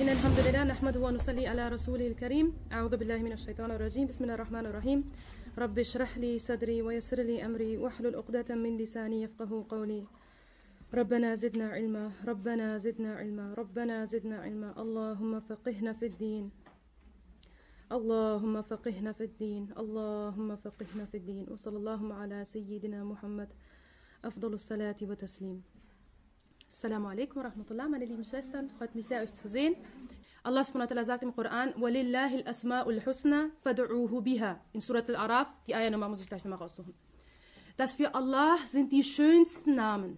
إن الحمد لله نحمده ونصلي على رسوله الكريم أعوذ بالله من الشيطان الرجيم بسم الله الرحمن الرحيم رب اشرح لي صدري ويسر لي أمري واحلل عقدة من لساني يفقه قولي ربنا زدنا علما ربنا زدنا علما ربنا زدنا علما اللهم فقهنا في الدين اللهم فقهنا في الدين اللهم فقهنا في الدين وصلى الله على سيدنا محمد أفضل الصلاة وتسليم Assalamu alaikum wa rahmatullah, meine lieben Schwestern. Freut mich sehr, euch zu sehen. Allah subhanahu sagt im Koran, وَلِلَّهِ الْأَسْمَاءُ الْحُسْنَى فَدْعُوهُ بِهَا. In Surat al-Araf, die Eiernummer muss ich gleich nochmal raussuchen. Dass für Allah sind die schönsten Namen.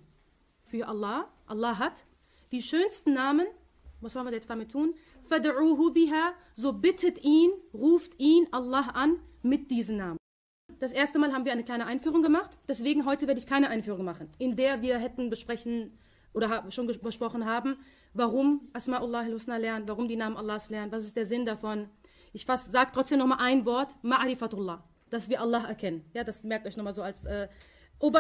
Für Allah, Allah hat die schönsten Namen. Was wollen wir jetzt damit tun? فَدْعُوهُ بِهَا. So bittet ihn, ruft ihn, Allah an, mit diesen Namen. Das erste Mal haben wir eine kleine Einführung gemacht. Deswegen heute werde ich keine Einführung machen, in der wir hätten besprechen oder schon besprochen haben, warum Asma'ullah al-Husna lernen, warum die Namen Allahs lernen, was ist der Sinn davon. Ich sage trotzdem nochmal ein Wort, Ma'rifatullah, dass wir Allah erkennen. Ja, das merkt euch nochmal so als äh,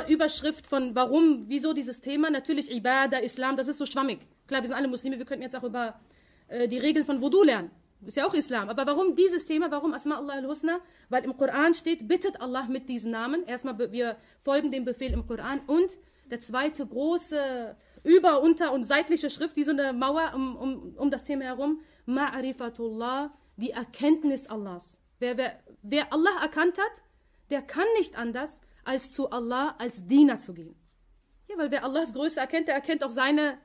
Überschrift von warum, wieso dieses Thema. Natürlich Ibadah, Islam, das ist so schwammig. Klar, wir sind alle Muslime, wir könnten jetzt auch über äh, die Regeln von Wudu lernen. Ist ja auch Islam. Aber warum dieses Thema, warum Asma'ullah al-Husna? Weil im Koran steht, bittet Allah mit diesen Namen. Erstmal, wir folgen dem Befehl im Koran und der zweite große über, unter und seitliche Schrift, wie so eine Mauer um, um, um das Thema herum. Ma'rifatullah, die Erkenntnis Allahs. Wer, wer, wer Allah erkannt hat, der kann nicht anders, als zu Allah als Diener zu gehen. Ja, weil wer Allahs Größe erkennt, der erkennt auch seine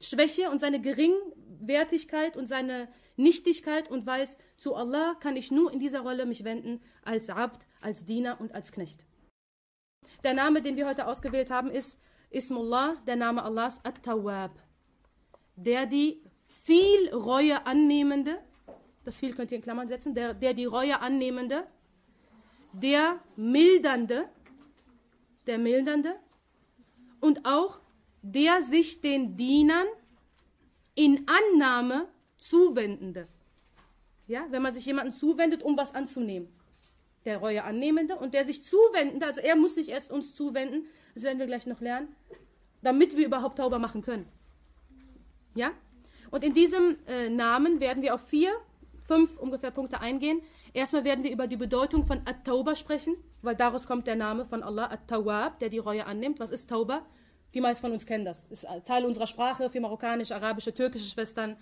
Schwäche und seine Geringwertigkeit und seine Nichtigkeit und weiß, zu Allah kann ich nur in dieser Rolle mich wenden als Abt, als Diener und als Knecht. Der Name, den wir heute ausgewählt haben, ist Ismullah, der Name Allahs, At-Tawwab, der die viel Reue annehmende, das viel könnt ihr in Klammern setzen, der, der die Reue annehmende, der mildernde, der mildernde und auch der sich den Dienern in Annahme zuwendende. Ja, wenn man sich jemanden zuwendet, um was anzunehmen. Der Reue annehmende und der sich zuwendende, also er muss sich erst uns zuwenden, das werden wir gleich noch lernen. Damit wir überhaupt Tauber machen können. Ja? Und in diesem äh, Namen werden wir auf vier, fünf ungefähr Punkte eingehen. Erstmal werden wir über die Bedeutung von At-Tauba sprechen, weil daraus kommt der Name von Allah, At-Tawab, der die Reue annimmt. Was ist Tauba? Die meisten von uns kennen das. Ist Teil unserer Sprache für marokkanische, arabische, türkische Schwestern.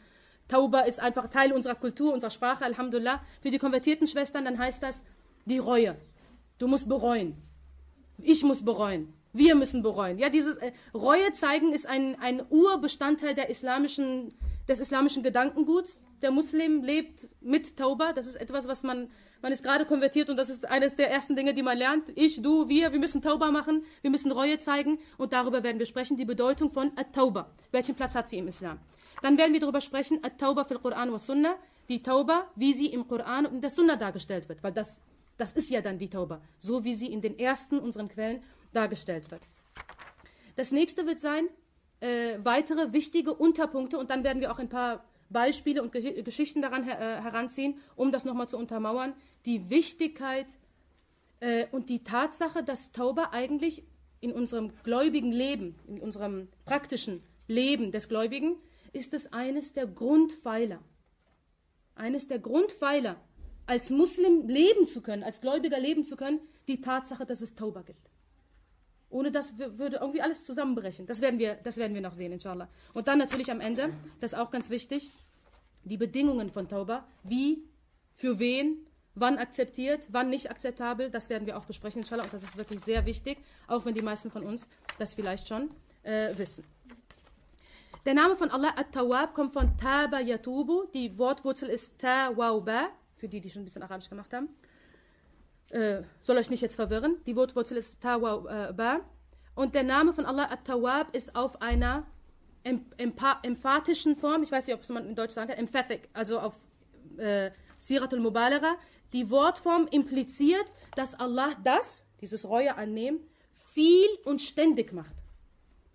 Tauba ist einfach Teil unserer Kultur, unserer Sprache, Alhamdulillah. Für die konvertierten Schwestern, dann heißt das die Reue. Du musst bereuen. Ich muss bereuen. Wir müssen bereuen. Ja, dieses äh, Reue zeigen ist ein, ein Urbestandteil der islamischen, des islamischen Gedankenguts. Der Muslim lebt mit Tauba. Das ist etwas, was man, man ist gerade konvertiert und das ist eines der ersten Dinge, die man lernt. Ich, du, wir, wir müssen Tauba machen, wir müssen Reue zeigen und darüber werden wir sprechen. Die Bedeutung von At-Tauba. Welchen Platz hat sie im Islam? Dann werden wir darüber sprechen, At-Tauba fil Quran wa Sunnah. Die Tauba, wie sie im Koran und in der Sunnah dargestellt wird, weil das das ist ja dann die Tauba, so wie sie in den ersten unseren Quellen dargestellt wird. Das nächste wird sein, äh, weitere wichtige Unterpunkte und dann werden wir auch ein paar Beispiele und Geschichten daran her äh, heranziehen, um das nochmal zu untermauern, die Wichtigkeit äh, und die Tatsache, dass Tauba eigentlich in unserem gläubigen Leben, in unserem praktischen Leben des Gläubigen, ist es eines der Grundpfeiler. Eines der Grundpfeiler, als Muslim leben zu können, als Gläubiger leben zu können, die Tatsache, dass es Tauber gibt. Ohne das würde irgendwie alles zusammenbrechen. Das werden wir, das werden wir noch sehen, inshallah. Und dann natürlich am Ende, das ist auch ganz wichtig, die Bedingungen von Tauba. Wie, für wen, wann akzeptiert, wann nicht akzeptabel, das werden wir auch besprechen, inshallah. Und das ist wirklich sehr wichtig, auch wenn die meisten von uns das vielleicht schon äh, wissen. Der Name von Allah, At-Tawab, kommt von Taba Yatubu. Die Wortwurzel ist Tawauba, für die, die schon ein bisschen Arabisch gemacht haben. Äh, soll euch nicht jetzt verwirren, die Wortwurzel ist Tawaba. Äh, und der Name von Allah, At-Tawab, ist auf einer emphatischen Form, ich weiß nicht, ob es man in Deutsch sagen kann, emphatic, also auf äh, al-Mubalara. Die Wortform impliziert, dass Allah das, dieses Reue annehmen, viel und ständig macht.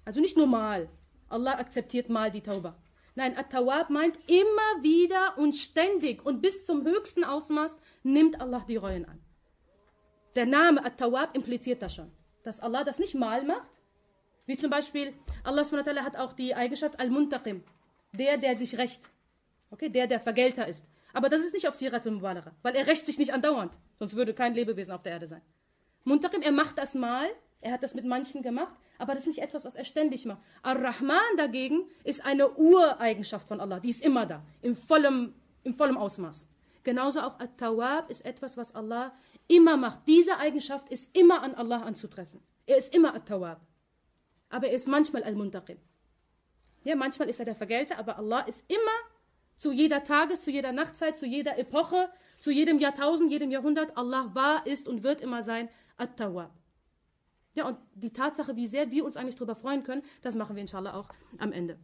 Also nicht nur mal. Allah akzeptiert mal die Tauba. Nein, At-Tawab meint immer wieder und ständig und bis zum höchsten Ausmaß nimmt Allah die Reuen an. Der Name at tawab impliziert das schon, dass Allah das nicht mal macht. Wie zum Beispiel, Allah SWT hat auch die Eigenschaft Al-Muntaqim, der, der sich rächt. Okay, der, der Vergelter ist. Aber das ist nicht auf Sirat al-Mubalagha, weil er rächt sich nicht andauernd. Sonst würde kein Lebewesen auf der Erde sein. Muntaqim, er macht das mal, er hat das mit manchen gemacht, aber das ist nicht etwas, was er ständig macht. Ar-Rahman dagegen ist eine Ureigenschaft von Allah, die ist immer da, im vollen, im vollen Ausmaß. Genauso auch At-Tawab ist etwas, was Allah immer macht. Diese Eigenschaft ist immer an Allah anzutreffen. Er ist immer At-Tawab. Aber er ist manchmal Al-Muntaqim. Ja, manchmal ist er der Vergelter, aber Allah ist immer zu jeder Tages-, zu jeder Nachtzeit, zu jeder Epoche, zu jedem Jahrtausend, jedem Jahrhundert. Allah war, ist und wird immer sein At-Tawab. Ja, und die Tatsache, wie sehr wir uns eigentlich darüber freuen können, das machen wir inshallah auch am Ende.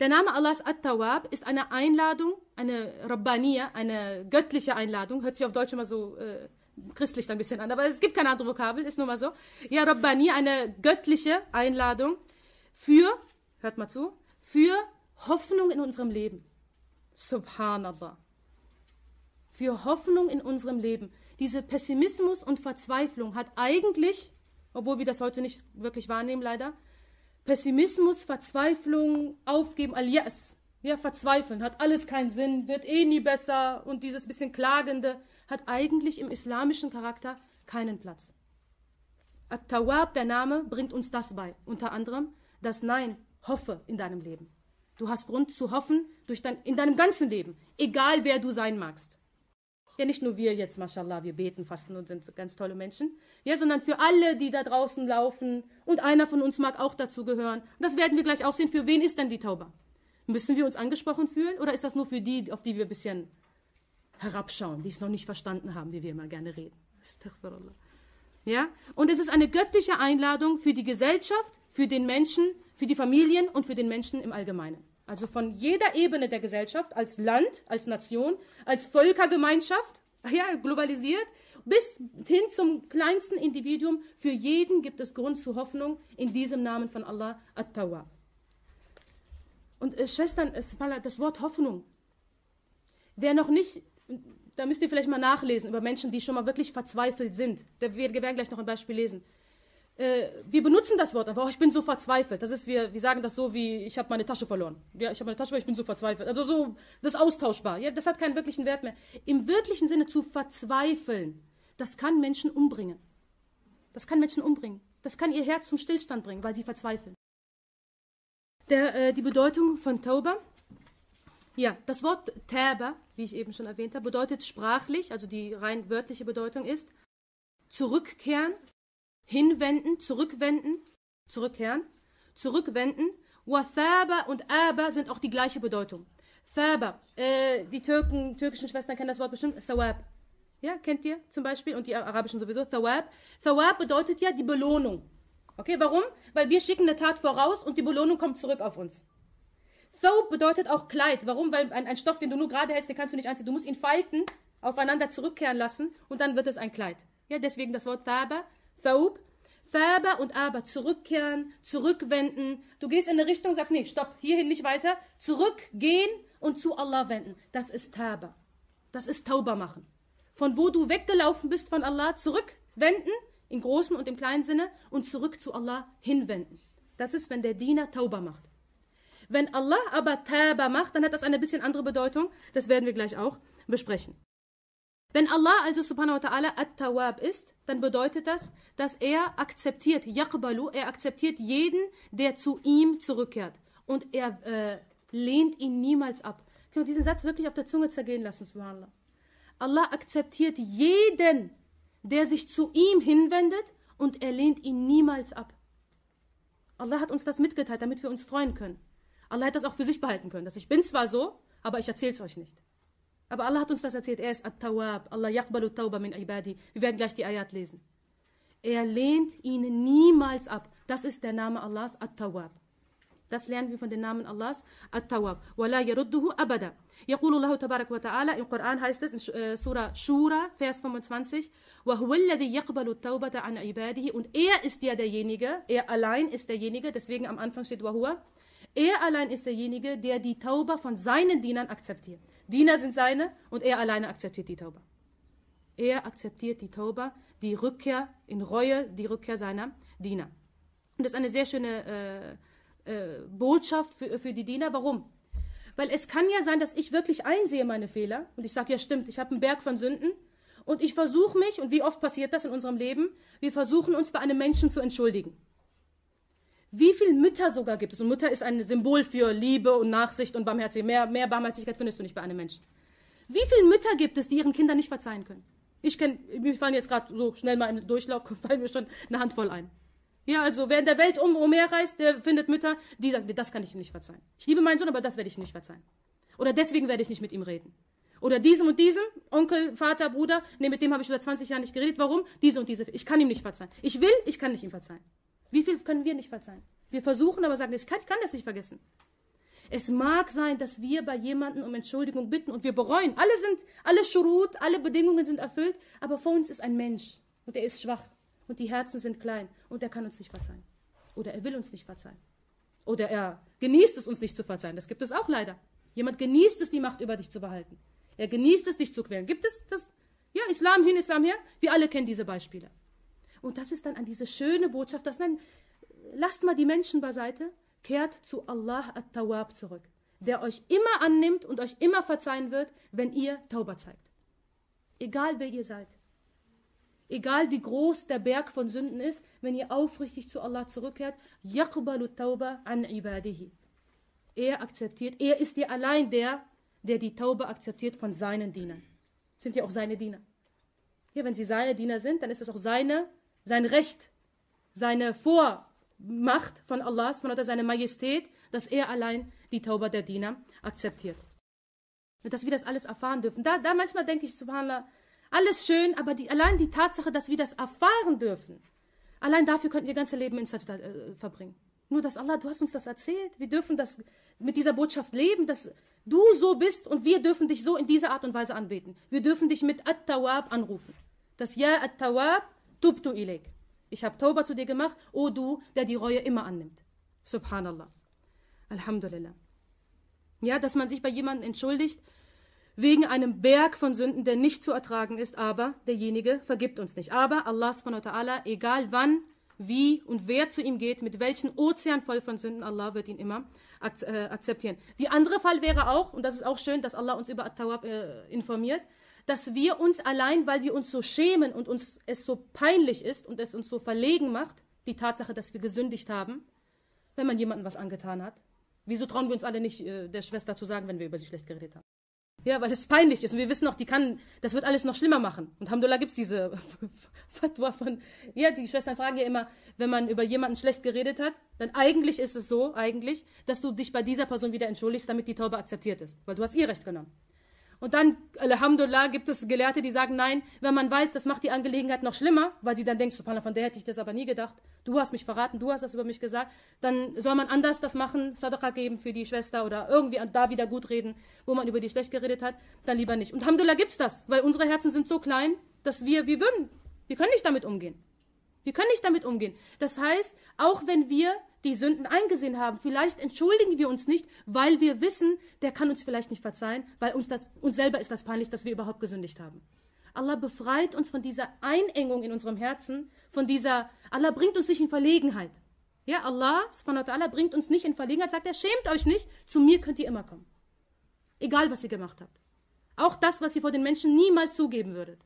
Der Name Allahs At-Tawab ist eine Einladung, eine Rabbaniya, eine göttliche Einladung. Hört sich auf Deutsch immer so äh, christlich ein bisschen an, aber es gibt keine andere Vokabel, ist nur mal so. Ja, Rabbani, eine göttliche Einladung für, hört mal zu, für Hoffnung in unserem Leben. Subhanallah. Für Hoffnung in unserem Leben. Diese Pessimismus und Verzweiflung hat eigentlich, obwohl wir das heute nicht wirklich wahrnehmen, leider, Pessimismus, Verzweiflung, Aufgeben, Alias. Ja, verzweifeln, hat alles keinen Sinn, wird eh nie besser und dieses bisschen Klagende hat eigentlich im islamischen Charakter keinen Platz. At-Tawab, der Name, bringt uns das bei, unter anderem, dass Nein, hoffe in deinem Leben. Du hast Grund zu hoffen durch dein, in deinem ganzen Leben, egal wer du sein magst. Ja, nicht nur wir jetzt, mashallah, wir beten, fasten und sind ganz tolle Menschen, ja, sondern für alle, die da draußen laufen und einer von uns mag auch dazu gehören. das werden wir gleich auch sehen, für wen ist denn die Taube? Müssen wir uns angesprochen fühlen oder ist das nur für die, auf die wir ein bisschen herabschauen, die es noch nicht verstanden haben, wie wir immer gerne reden. Ja? Und es ist eine göttliche Einladung für die Gesellschaft, für den Menschen, für die Familien und für den Menschen im Allgemeinen. Also von jeder Ebene der Gesellschaft, als Land, als Nation, als Völkergemeinschaft, ja, globalisiert, bis hin zum kleinsten Individuum. Für jeden gibt es Grund zur Hoffnung in diesem Namen von Allah, At-Tawwa. Und äh, Schwestern, das Wort Hoffnung. Wer noch nicht da müsst ihr vielleicht mal nachlesen über Menschen, die schon mal wirklich verzweifelt sind. Wir werden gleich noch ein Beispiel lesen. Äh, wir benutzen das Wort einfach, oh, ich bin so verzweifelt. Das ist, wir, wir sagen das so wie, ich habe meine Tasche verloren. Ja, ich habe meine Tasche verloren, ich bin so verzweifelt. Also so, das ist austauschbar. Ja, das hat keinen wirklichen Wert mehr. Im wirklichen Sinne zu verzweifeln, das kann Menschen umbringen. Das kann Menschen umbringen. Das kann ihr Herz zum Stillstand bringen, weil sie verzweifeln. Der, äh, die Bedeutung von Tauber ja, das Wort Taba, wie ich eben schon erwähnt habe, bedeutet sprachlich, also die rein wörtliche Bedeutung ist zurückkehren, hinwenden, zurückwenden, zurückkehren, zurückwenden. Wa Thaba und Aba sind auch die gleiche Bedeutung. Thaba, äh, die Türken, türkischen Schwestern kennen das Wort bestimmt, Sawab. Ja, kennt ihr zum Beispiel? Und die arabischen sowieso, Thawab. Thawab bedeutet ja die Belohnung. Okay, warum? Weil wir schicken eine Tat voraus und die Belohnung kommt zurück auf uns. Thobe bedeutet auch Kleid. Warum? Weil ein, ein Stoff, den du nur gerade hältst, den kannst du nicht anziehen. Du musst ihn falten, aufeinander zurückkehren lassen und dann wird es ein Kleid. Ja, deswegen das Wort Thaba, Thobe. Thaba und Aber, zurückkehren, zurückwenden. Du gehst in eine Richtung, sagst, nee, stopp, hierhin nicht weiter. Zurückgehen und zu Allah wenden. Das ist Thaba. Das ist Tauber machen. Von wo du weggelaufen bist von Allah, zurückwenden, im großen und im kleinen Sinne, und zurück zu Allah hinwenden. Das ist, wenn der Diener Tauber macht. Wenn Allah aber Taba macht, dann hat das eine bisschen andere Bedeutung. Das werden wir gleich auch besprechen. Wenn Allah also subhanahu wa ta'ala At-Tawab ist, dann bedeutet das, dass er akzeptiert, Yaqbalu, er akzeptiert jeden, der zu ihm zurückkehrt. Und er äh, lehnt ihn niemals ab. Können wir diesen Satz wirklich auf der Zunge zergehen lassen, subhanallah. Allah akzeptiert jeden, der sich zu ihm hinwendet und er lehnt ihn niemals ab. Allah hat uns das mitgeteilt, damit wir uns freuen können. Allah hätte das auch für sich behalten können. Dass ich bin zwar so, aber ich erzähle es euch nicht. Aber Allah hat uns das erzählt. Er ist At-Tawwab. Allah yaqbalu tawba min ibadi. Wir werden gleich die Ayat lesen. Er lehnt ihn niemals ab. Das ist der Name Allahs, At-Tawwab. Das lernen wir von den Namen Allahs, At-Tawwab. وَلَا يَرُدُّهُ أَبَدًا يقول الله تبارك وتعالى Im Koran heißt es in äh, Surah Shura, Vers 25 وَهُوَ الَّذِي يَقْبَلُ التَّوْبَةَ عَنْ عِبَادِهِ Und er ist ja derjenige, er allein ist derjenige, deswegen am Anfang steht وَهُوَ er allein ist derjenige, der die Taube von seinen Dienern akzeptiert. Diener sind seine und er alleine akzeptiert die Taube. Er akzeptiert die Taube, die Rückkehr in Reue, die Rückkehr seiner Diener. Und das ist eine sehr schöne äh, äh, Botschaft für, für die Diener. Warum? Weil es kann ja sein, dass ich wirklich einsehe meine Fehler und ich sage, ja stimmt, ich habe einen Berg von Sünden und ich versuche mich, und wie oft passiert das in unserem Leben, wir versuchen uns bei einem Menschen zu entschuldigen. Wie viele Mütter sogar gibt es? Und Mutter ist ein Symbol für Liebe und Nachsicht und Barmherzigkeit. Mehr, mehr Barmherzigkeit findest du nicht bei einem Menschen. Wie viele Mütter gibt es, die ihren Kindern nicht verzeihen können? Ich kenne, mir fallen jetzt gerade so schnell mal im Durchlauf, fallen mir schon eine Handvoll ein. Ja, also wer in der Welt um reist, der findet Mütter, die sagen, das kann ich ihm nicht verzeihen. Ich liebe meinen Sohn, aber das werde ich ihm nicht verzeihen. Oder deswegen werde ich nicht mit ihm reden. Oder diesem und diesem, Onkel, Vater, Bruder, nee, mit dem habe ich über 20 Jahre nicht geredet. Warum? Diese und diese. Ich kann ihm nicht verzeihen. Ich will, ich kann nicht ihm verzeihen. Wie viel können wir nicht verzeihen? Wir versuchen aber sagen, ich kann, ich kann das nicht vergessen. Es mag sein, dass wir bei jemandem um Entschuldigung bitten und wir bereuen. Alle sind, alle Schurut, alle Bedingungen sind erfüllt, aber vor uns ist ein Mensch und er ist schwach und die Herzen sind klein und er kann uns nicht verzeihen. Oder er will uns nicht verzeihen. Oder er genießt es, uns nicht zu verzeihen. Das gibt es auch leider. Jemand genießt es, die Macht über dich zu behalten. Er genießt es, dich zu quälen. Gibt es das? Ja, Islam hin, Islam her. Wir alle kennen diese Beispiele. Und das ist dann an diese schöne Botschaft, dass nein, lasst mal die Menschen beiseite, kehrt zu Allah at-Tawab zurück, der euch immer annimmt und euch immer verzeihen wird, wenn ihr Tauber zeigt. Egal wer ihr seid. Egal wie groß der Berg von Sünden ist, wenn ihr aufrichtig zu Allah zurückkehrt, yaqbalu tauba an ibadihi. Er akzeptiert, er ist ja allein der, der die Taube akzeptiert von seinen Dienern. Sind ja auch seine Diener. Ja, wenn sie seine Diener sind, dann ist das auch seine sein Recht, seine Vormacht von Allah, seine Majestät, dass er allein die Taube der Diener akzeptiert. dass wir das alles erfahren dürfen. Da, da manchmal denke ich, subhanallah, alles schön, aber die, allein die Tatsache, dass wir das erfahren dürfen, allein dafür könnten wir ganze Leben in Sajda äh, verbringen. Nur, dass Allah, du hast uns das erzählt, wir dürfen das mit dieser Botschaft leben, dass du so bist und wir dürfen dich so in dieser Art und Weise anbeten. Wir dürfen dich mit At-Tawab anrufen. Das Ja At-Tawab Tubtu ilik. Ich habe Tauba zu dir gemacht, o du, der die Reue immer annimmt. Subhanallah. Alhamdulillah. Ja, dass man sich bei jemandem entschuldigt, wegen einem Berg von Sünden, der nicht zu ertragen ist, aber derjenige vergibt uns nicht. Aber Allah subhanahu ta'ala, egal wann, wie und wer zu ihm geht, mit welchem Ozean voll von Sünden, Allah wird ihn immer äh, akzeptieren. Die andere Fall wäre auch, und das ist auch schön, dass Allah uns über At-Tawab äh, informiert, dass wir uns allein, weil wir uns so schämen und uns es so peinlich ist und es uns so verlegen macht, die Tatsache, dass wir gesündigt haben, wenn man jemandem was angetan hat. Wieso trauen wir uns alle nicht, äh, der Schwester zu sagen, wenn wir über sie schlecht geredet haben? Ja, weil es peinlich ist und wir wissen noch, die kann, das wird alles noch schlimmer machen. Und Hamdullah gibt es diese Fatwa von, ja, die Schwestern fragen ja immer, wenn man über jemanden schlecht geredet hat, dann eigentlich ist es so, eigentlich, dass du dich bei dieser Person wieder entschuldigst, damit die Taube akzeptiert ist, weil du hast ihr Recht genommen. Und dann, Alhamdulillah, gibt es Gelehrte, die sagen, nein, wenn man weiß, das macht die Angelegenheit noch schlimmer, weil sie dann denkt, Subhanallah, von der hätte ich das aber nie gedacht. Du hast mich verraten, du hast das über mich gesagt. Dann soll man anders das machen, Sadaqa geben für die Schwester oder irgendwie da wieder gut reden, wo man über die schlecht geredet hat, dann lieber nicht. Und Alhamdulillah gibt es das, weil unsere Herzen sind so klein, dass wir, wir würden, wir können nicht damit umgehen. Wir können nicht damit umgehen. Das heißt, auch wenn wir die Sünden eingesehen haben. Vielleicht entschuldigen wir uns nicht, weil wir wissen, der kann uns vielleicht nicht verzeihen, weil uns, das, uns selber ist das peinlich, dass wir überhaupt gesündigt haben. Allah befreit uns von dieser Einengung in unserem Herzen, von dieser, Allah bringt uns nicht in Verlegenheit. Ja, Allah subhanahu wa ta'ala bringt uns nicht in Verlegenheit, sagt er, schämt euch nicht, zu mir könnt ihr immer kommen. Egal, was ihr gemacht habt. Auch das, was ihr vor den Menschen niemals zugeben würdet.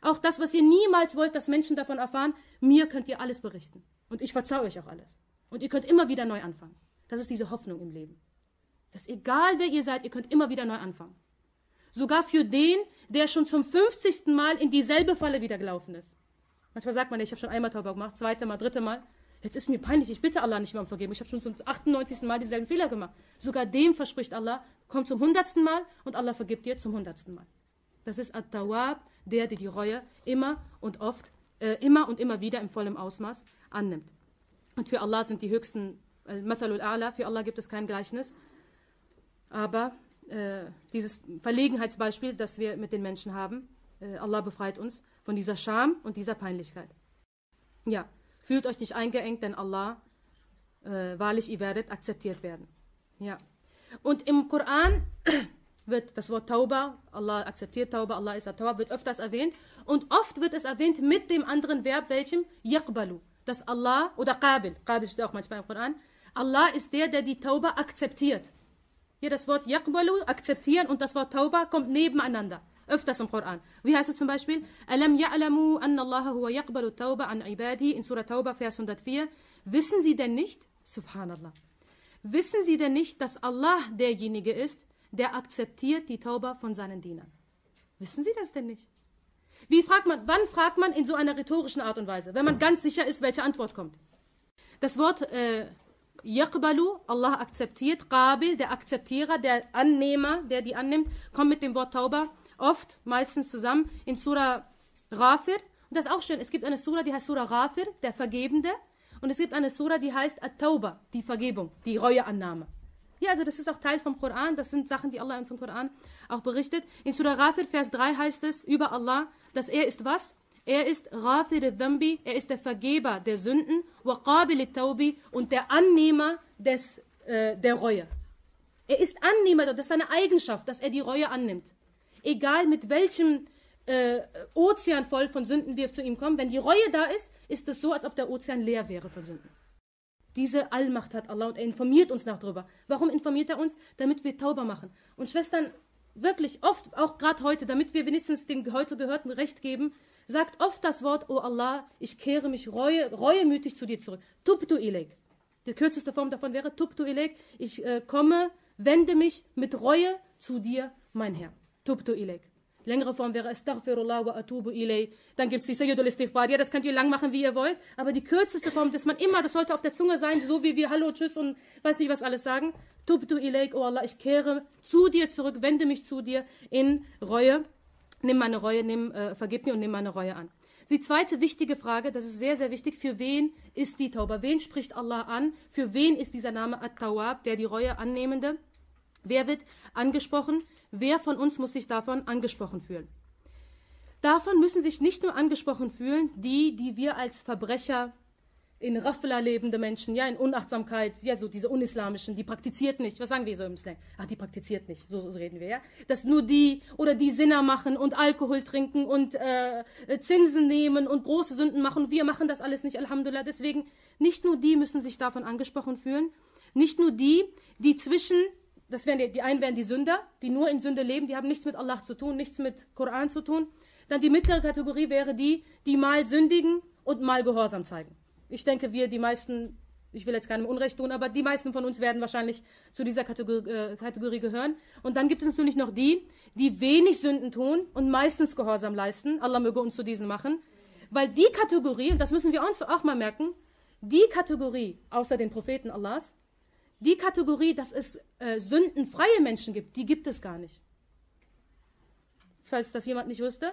Auch das, was ihr niemals wollt, dass Menschen davon erfahren, mir könnt ihr alles berichten. Und ich verzeihe euch auch alles. Und ihr könnt immer wieder neu anfangen. Das ist diese Hoffnung im Leben. Dass egal wer ihr seid, ihr könnt immer wieder neu anfangen. Sogar für den, der schon zum 50. Mal in dieselbe Falle wieder gelaufen ist. Manchmal sagt man, ich habe schon einmal Tauber gemacht, zweite Mal, dritte Mal. Jetzt ist mir peinlich, ich bitte Allah nicht mehr um Vergebung. Ich habe schon zum 98. Mal dieselben Fehler gemacht. Sogar dem verspricht Allah, komm zum 100. Mal und Allah vergibt dir zum 100. Mal. Das ist At-Tawab, der, der die Reue immer und oft, äh, immer und immer wieder im vollen Ausmaß annimmt. Und für Allah sind die höchsten, äh, für Allah gibt es kein Gleichnis. Aber äh, dieses Verlegenheitsbeispiel, das wir mit den Menschen haben, äh, Allah befreit uns von dieser Scham und dieser Peinlichkeit. Ja, fühlt euch nicht eingeengt, denn Allah, äh, wahrlich, ihr werdet akzeptiert werden. Ja. Und im Koran wird das Wort Tauba, Allah akzeptiert Tauba, Allah ist Tauba, wird öfters erwähnt. Und oft wird es erwähnt mit dem anderen Verb, welchem Yaqbalu dass Allah oder Qabil, Qabil steht auch manchmal im Koran, Allah ist der, der die Taube akzeptiert. Hier das Wort Yaqbalu, akzeptieren, und das Wort Taube kommt nebeneinander. Öfters im Koran. Wie heißt es zum Beispiel? Alam ya'lamu anna Allah huwa yaqbalu tauba an ibadi in Surah Tauba, Vers 104. Wissen Sie denn nicht, subhanallah, wissen Sie denn nicht, dass Allah derjenige ist, der akzeptiert die Taube von seinen Dienern? Wissen Sie das denn nicht? Wie fragt man, wann fragt man in so einer rhetorischen Art und Weise, wenn man ganz sicher ist, welche Antwort kommt? Das Wort äh, Yaqbalu, Allah akzeptiert, Qabil, der Akzeptierer, der Annehmer, der die annimmt, kommt mit dem Wort Tauba oft, meistens zusammen in Surah Rafir. Und das ist auch schön, es gibt eine Surah, die heißt Surah Rafir, der Vergebende. Und es gibt eine Surah, die heißt At-Tauba, die Vergebung, die Reueannahme. Ja, also das ist auch Teil vom Koran. Das sind Sachen, die Allah uns im Koran auch berichtet. In Surah Ghafir, Vers 3 heißt es über Allah, dass er ist was? Er ist Ghafir dhambi er ist der Vergeber der Sünden, Waqabil tawbi und der Annehmer des, äh, der Reue. Er ist Annehmer, das ist seine Eigenschaft, dass er die Reue annimmt. Egal mit welchem äh, Ozean voll von Sünden wir zu ihm kommen, wenn die Reue da ist, ist es so, als ob der Ozean leer wäre von Sünden. Diese Allmacht hat Allah und er informiert uns noch darüber. Warum informiert er uns? Damit wir Tauber machen. Und Schwestern, wirklich oft, auch gerade heute, damit wir wenigstens dem heute Gehörten Recht geben, sagt oft das Wort, O oh Allah, ich kehre mich reue, reuemütig zu dir zurück. Tuptu ilek. Die kürzeste Form davon wäre Tuptu ilek. Ich äh, komme, wende mich mit Reue zu dir, mein Herr. Tuptu ilek. Längere Form wäre Astaghfirullah wa atubu ilay. Dann gibt es die Sayyidul Istighfar. Ja, das könnt ihr lang machen, wie ihr wollt. Aber die kürzeste Form, dass man immer, das sollte auf der Zunge sein, so wie wir Hallo, Tschüss und weiß nicht was alles sagen. Tubtu ilayk, oh Allah, ich kehre zu dir zurück, wende mich zu dir in Reue. Nimm meine Reue, nimm, äh, vergib mir und nimm meine Reue an. Die zweite wichtige Frage, das ist sehr, sehr wichtig, für wen ist die Taube? Wen spricht Allah an? Für wen ist dieser Name At-Tawab, der die Reue annehmende? Wer wird angesprochen? Wer von uns muss sich davon angesprochen fühlen? Davon müssen sich nicht nur angesprochen fühlen, die, die wir als Verbrecher in Raffler lebende Menschen, ja, in Unachtsamkeit, ja, so diese unislamischen, die praktiziert nicht. Was sagen wir so im Slang? Ach, die praktiziert nicht, so, so reden wir, ja. Dass nur die oder die Sinner machen und Alkohol trinken und äh, Zinsen nehmen und große Sünden machen. Wir machen das alles nicht, Alhamdulillah. Deswegen, nicht nur die müssen sich davon angesprochen fühlen. Nicht nur die, die zwischen das wären die, die einen wären die Sünder, die nur in Sünde leben, die haben nichts mit Allah zu tun, nichts mit Koran zu tun. Dann die mittlere Kategorie wäre die, die mal sündigen und mal Gehorsam zeigen. Ich denke, wir, die meisten, ich will jetzt keinem Unrecht tun, aber die meisten von uns werden wahrscheinlich zu dieser Kategor äh, Kategorie gehören. Und dann gibt es natürlich noch die, die wenig Sünden tun und meistens Gehorsam leisten. Allah möge uns zu diesen machen. Weil die Kategorie, und das müssen wir uns auch mal merken, die Kategorie, außer den Propheten Allahs, die Kategorie, dass es äh, sündenfreie Menschen gibt, die gibt es gar nicht. Falls das jemand nicht wusste.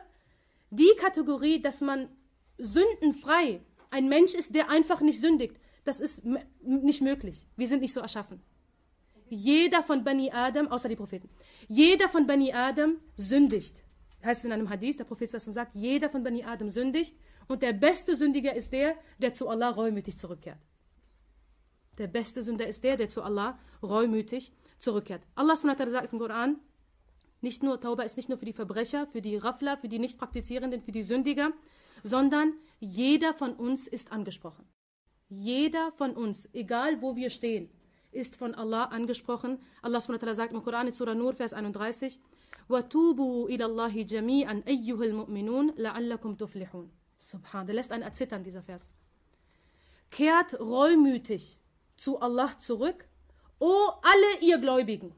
Die Kategorie, dass man sündenfrei ein Mensch ist, der einfach nicht sündigt, das ist nicht möglich. Wir sind nicht so erschaffen. Jeder von Bani Adam, außer die Propheten, jeder von Bani Adam sündigt. Heißt in einem Hadith, der Prophet sagt, jeder von Bani Adam sündigt und der beste Sündiger ist der, der zu Allah reumütig zurückkehrt. Der beste Sünder ist der, der zu Allah reumütig zurückkehrt. Allah sagt im Koran, nicht nur, Tauba ist nicht nur für die Verbrecher, für die Raffler, für die Nichtpraktizierenden, für die Sündiger, sondern jeder von uns ist angesprochen. Jeder von uns, egal wo wir stehen, ist von Allah angesprochen. Allah SWT sagt im Koran in Surah Nur, Vers 31, وَتُوبُوا إِلَى اللَّهِ جَمِيعًا أَيُّهَا الْمُؤْمِنُونَ لَعَلَّكُمْ تُفْلِحُون. Subhan, der lässt einen erzittern, dieser Vers. Kehrt reumütig zu Allah zurück, O alle ihr Gläubigen.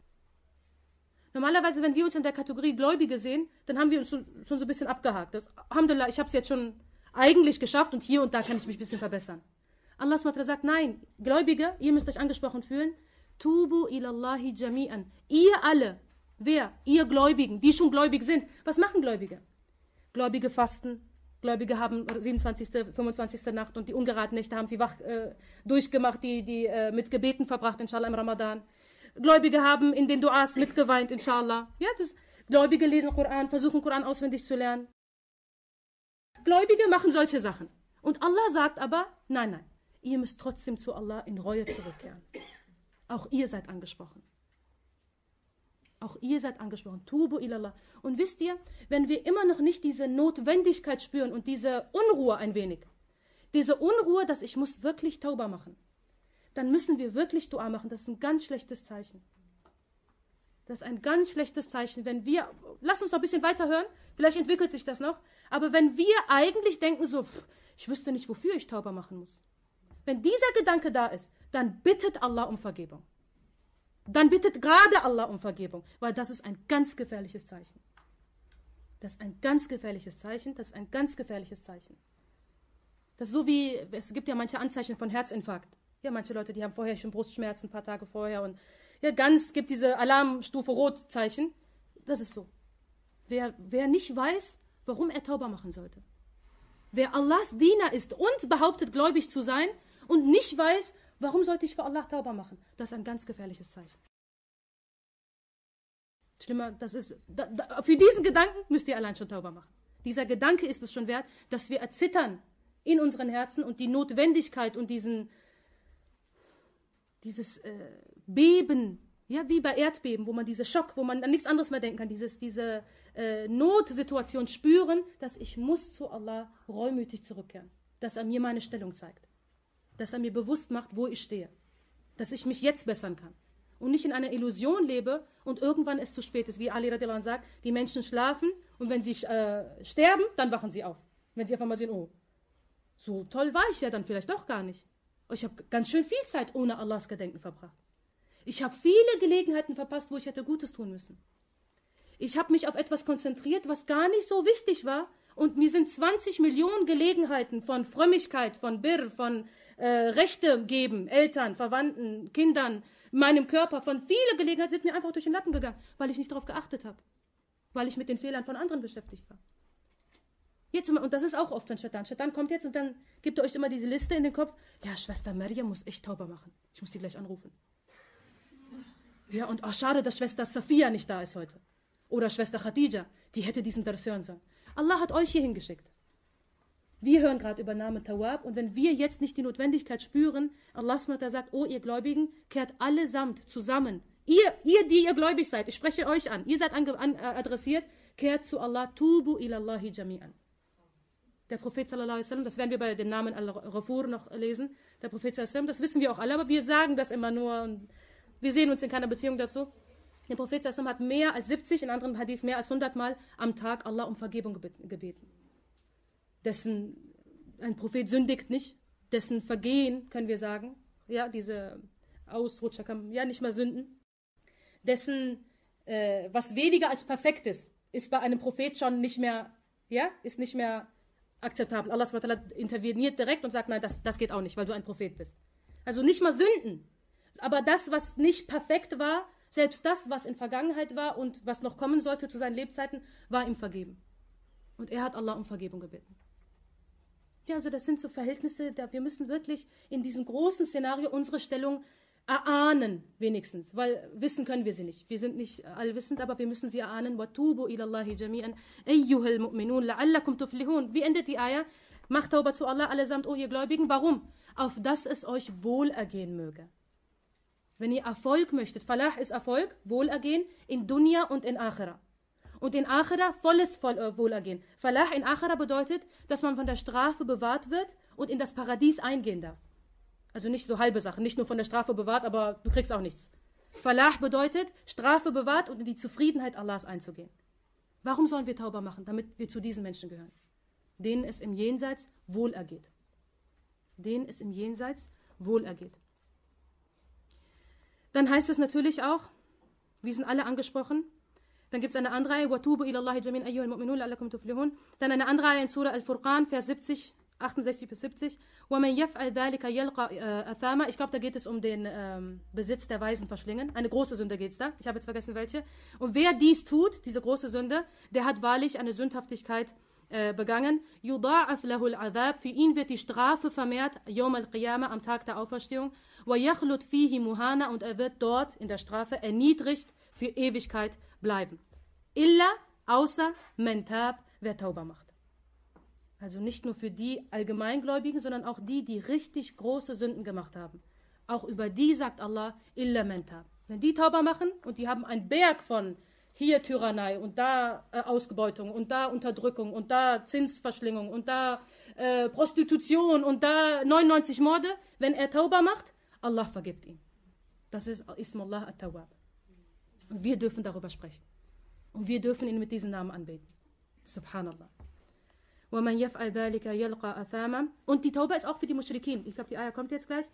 Normalerweise, wenn wir uns in der Kategorie Gläubige sehen, dann haben wir uns schon, so ein bisschen abgehakt. Das, Alhamdulillah, ich habe es jetzt schon eigentlich geschafft und hier und da kann ich mich ein bisschen verbessern. Allah SWT sagt, nein, Gläubige, ihr müsst euch angesprochen fühlen. Tubu ilallahi jami'an. Ihr alle, wer? Ihr Gläubigen, die schon gläubig sind. Was machen Gläubige? Gläubige fasten, Gläubige haben 27., 25. Nacht und die ungeraden Nächte haben sie wach äh, durchgemacht, die, die äh, mit Gebeten verbracht, inshallah, im Ramadan. Gläubige haben in den Duas mitgeweint, inshallah. Ja, das, Gläubige lesen Koran, versuchen Koran auswendig zu lernen. Gläubige machen solche Sachen. Und Allah sagt aber, nein, nein, ihr müsst trotzdem zu Allah in Reue zurückkehren. Auch ihr seid angesprochen. Auch ihr seid angesprochen. Tubu ilallah. Und wisst ihr, wenn wir immer noch nicht diese Notwendigkeit spüren und diese Unruhe ein wenig, diese Unruhe, dass ich muss wirklich Tauba machen, dann müssen wir wirklich Dua machen. Das ist ein ganz schlechtes Zeichen. Das ist ein ganz schlechtes Zeichen, wenn wir, lass uns noch ein bisschen weiterhören, vielleicht entwickelt sich das noch, aber wenn wir eigentlich denken so, pff, ich wüsste nicht, wofür ich Tauber machen muss. Wenn dieser Gedanke da ist, dann bittet Allah um Vergebung dann bittet gerade Allah um Vergebung, weil das ist ein ganz gefährliches Zeichen. Das ist ein ganz gefährliches Zeichen, das ist ein ganz gefährliches Zeichen. Das ist so wie, es gibt ja manche Anzeichen von Herzinfarkt. Ja, manche Leute, die haben vorher schon Brustschmerzen, ein paar Tage vorher und ja, ganz gibt diese Alarmstufe Rotzeichen. Das ist so. Wer, wer nicht weiß, warum er Tauber machen sollte. Wer Allahs Diener ist und behauptet, gläubig zu sein und nicht weiß, Warum sollte ich für Allah Tauba machen? Das ist ein ganz gefährliches Zeichen. Schlimmer, das ist, da, da, für diesen Gedanken müsst ihr allein schon Tauba machen. Dieser Gedanke ist es schon wert, dass wir erzittern in unseren Herzen und die Notwendigkeit und diesen, dieses äh, Beben, ja, wie bei Erdbeben, wo man diese Schock, wo man an nichts anderes mehr denken kann, dieses, diese äh, Notsituation spüren, dass ich muss zu Allah reumütig zurückkehren, dass er mir meine Stellung zeigt dass er mir bewusst macht, wo ich stehe, dass ich mich jetzt bessern kann und nicht in einer Illusion lebe und irgendwann es zu spät ist. Wie Ali Radiallahu sagt, die Menschen schlafen und wenn sie äh, sterben, dann wachen sie auf. Wenn sie einfach mal sehen, oh, so toll war ich ja dann vielleicht doch gar nicht. Ich habe ganz schön viel Zeit ohne Allahs Gedenken verbracht. Ich habe viele Gelegenheiten verpasst, wo ich hätte Gutes tun müssen. Ich habe mich auf etwas konzentriert, was gar nicht so wichtig war, und mir sind 20 Millionen Gelegenheiten von Frömmigkeit, von Birr, von äh, Rechte geben, Eltern, Verwandten, Kindern, meinem Körper, von viele Gelegenheiten sind mir einfach durch den Lappen gegangen, weil ich nicht darauf geachtet habe, weil ich mit den Fehlern von anderen beschäftigt war. Jetzt, und das ist auch oft von Shatan. Shatan kommt jetzt und dann gibt er euch immer diese Liste in den Kopf. Ja, Schwester Maria muss echt tauber machen. Ich muss die gleich anrufen. Ja, und ach, schade, dass Schwester Safia nicht da ist heute. Oder Schwester Khadija, die hätte diesen Dars hören sollen. Allah hat euch hierhin geschickt. Wir hören gerade über Name Tawab und wenn wir jetzt nicht die Notwendigkeit spüren, Allah sagt, oh ihr Gläubigen, kehrt allesamt zusammen. Ihr, ihr, die ihr gläubig seid, ich spreche euch an, ihr seid an, an, äh, adressiert, kehrt zu Allah, tubu ilallahi jami'an. Der Prophet sallallahu alaihi wasallam, das werden wir bei dem Namen Al-Rafur noch lesen, der Prophet sallallahu alaihi wasallam, das wissen wir auch alle, aber wir sagen das immer nur und wir sehen uns in keiner Beziehung dazu. Der Prophet hat mehr als 70, in anderen Hadith mehr als 100 Mal am Tag Allah um Vergebung gebeten. Dessen, ein Prophet sündigt nicht, dessen Vergehen, können wir sagen, ja, diese Ausrutscher kann ja nicht mehr sünden, dessen, äh, was weniger als perfekt ist, ist bei einem Prophet schon nicht mehr, ja, ist nicht mehr akzeptabel. Allah interveniert direkt und sagt, nein, das, das geht auch nicht, weil du ein Prophet bist. Also nicht mal Sünden. Aber das, was nicht perfekt war, selbst das, was in Vergangenheit war und was noch kommen sollte zu seinen Lebzeiten, war ihm vergeben. Und er hat Allah um Vergebung gebeten. Ja, also das sind so Verhältnisse, da wir müssen wirklich in diesem großen Szenario unsere Stellung erahnen, wenigstens, weil wissen können wir sie nicht. Wir sind nicht allwissend, aber wir müssen sie erahnen. وَتُوبُوا إِلَى اللَّهِ جَمِيعًا أَيُّهَا الْمُؤْمِنُونَ لَعَلَّكُمْ تُفْلِحُونَ Wie endet die Eier? Macht Tauber zu Allah allesamt, o oh ihr Gläubigen. Warum? Auf dass es euch wohlergehen möge. Wenn ihr Erfolg möchtet, Falah ist Erfolg, Wohlergehen in Dunya und in Akhira. Und in Akhira volles äh, Wohlergehen. Falah in Akhira bedeutet, dass man von der Strafe bewahrt wird und in das Paradies eingehen darf. Also nicht so halbe Sachen, nicht nur von der Strafe bewahrt, aber du kriegst auch nichts. Falah bedeutet, Strafe bewahrt und in die Zufriedenheit Allahs einzugehen. Warum sollen wir Tauber machen? Damit wir zu diesen Menschen gehören, denen es im Jenseits wohlergeht. Denen es im Jenseits wohlergeht. Dann heißt es natürlich auch, wir sind alle angesprochen. Dann gibt es eine andere Ayah, وَتُوبُوا إِلَى اللَّهِ جَمِيعًا أَيُّهَا الْمُؤْمِنُونَ Dann eine andere Ayah in Surah Al-Furqan, Vers 70, 68 bis 70. وَمَنْ يَفْعَلْ ذَلِكَ يَلْقَى أَثَامًا Ich glaube, da geht es um den ähm, Besitz der Weisen verschlingen. Eine große Sünde geht es da. Ich habe jetzt vergessen, welche. Und wer dies tut, diese große Sünde, der hat wahrlich eine Sündhaftigkeit äh, begangen, Für ihn wird die Strafe vermehrt, يوم القيامة, am Tag der Auferstehung, Und er wird dort in der Strafe erniedrigt, für Ewigkeit bleiben. Illa, außer Mentab, wer Tauber macht. Also nicht nur für die Allgemeingläubigen, sondern auch die, die richtig große Sünden gemacht haben. Auch über die sagt Allah, illa mentab. Wenn die Tauber machen und die haben einen Berg von hier Tyrannei und da äh, Ausbeutung und da Unterdrückung und da Zinsverschlingung und da äh, Prostitution und da 99 Morde, wenn er Tauba macht, Allah vergibt ihm. Das ist Ismallah at tawab Und wir dürfen darüber sprechen. Und wir dürfen ihn mit diesem Namen anbeten. Subhanallah. Und die Tauba ist auch für die Mushrikin. Ich glaube, die Eier kommt jetzt gleich.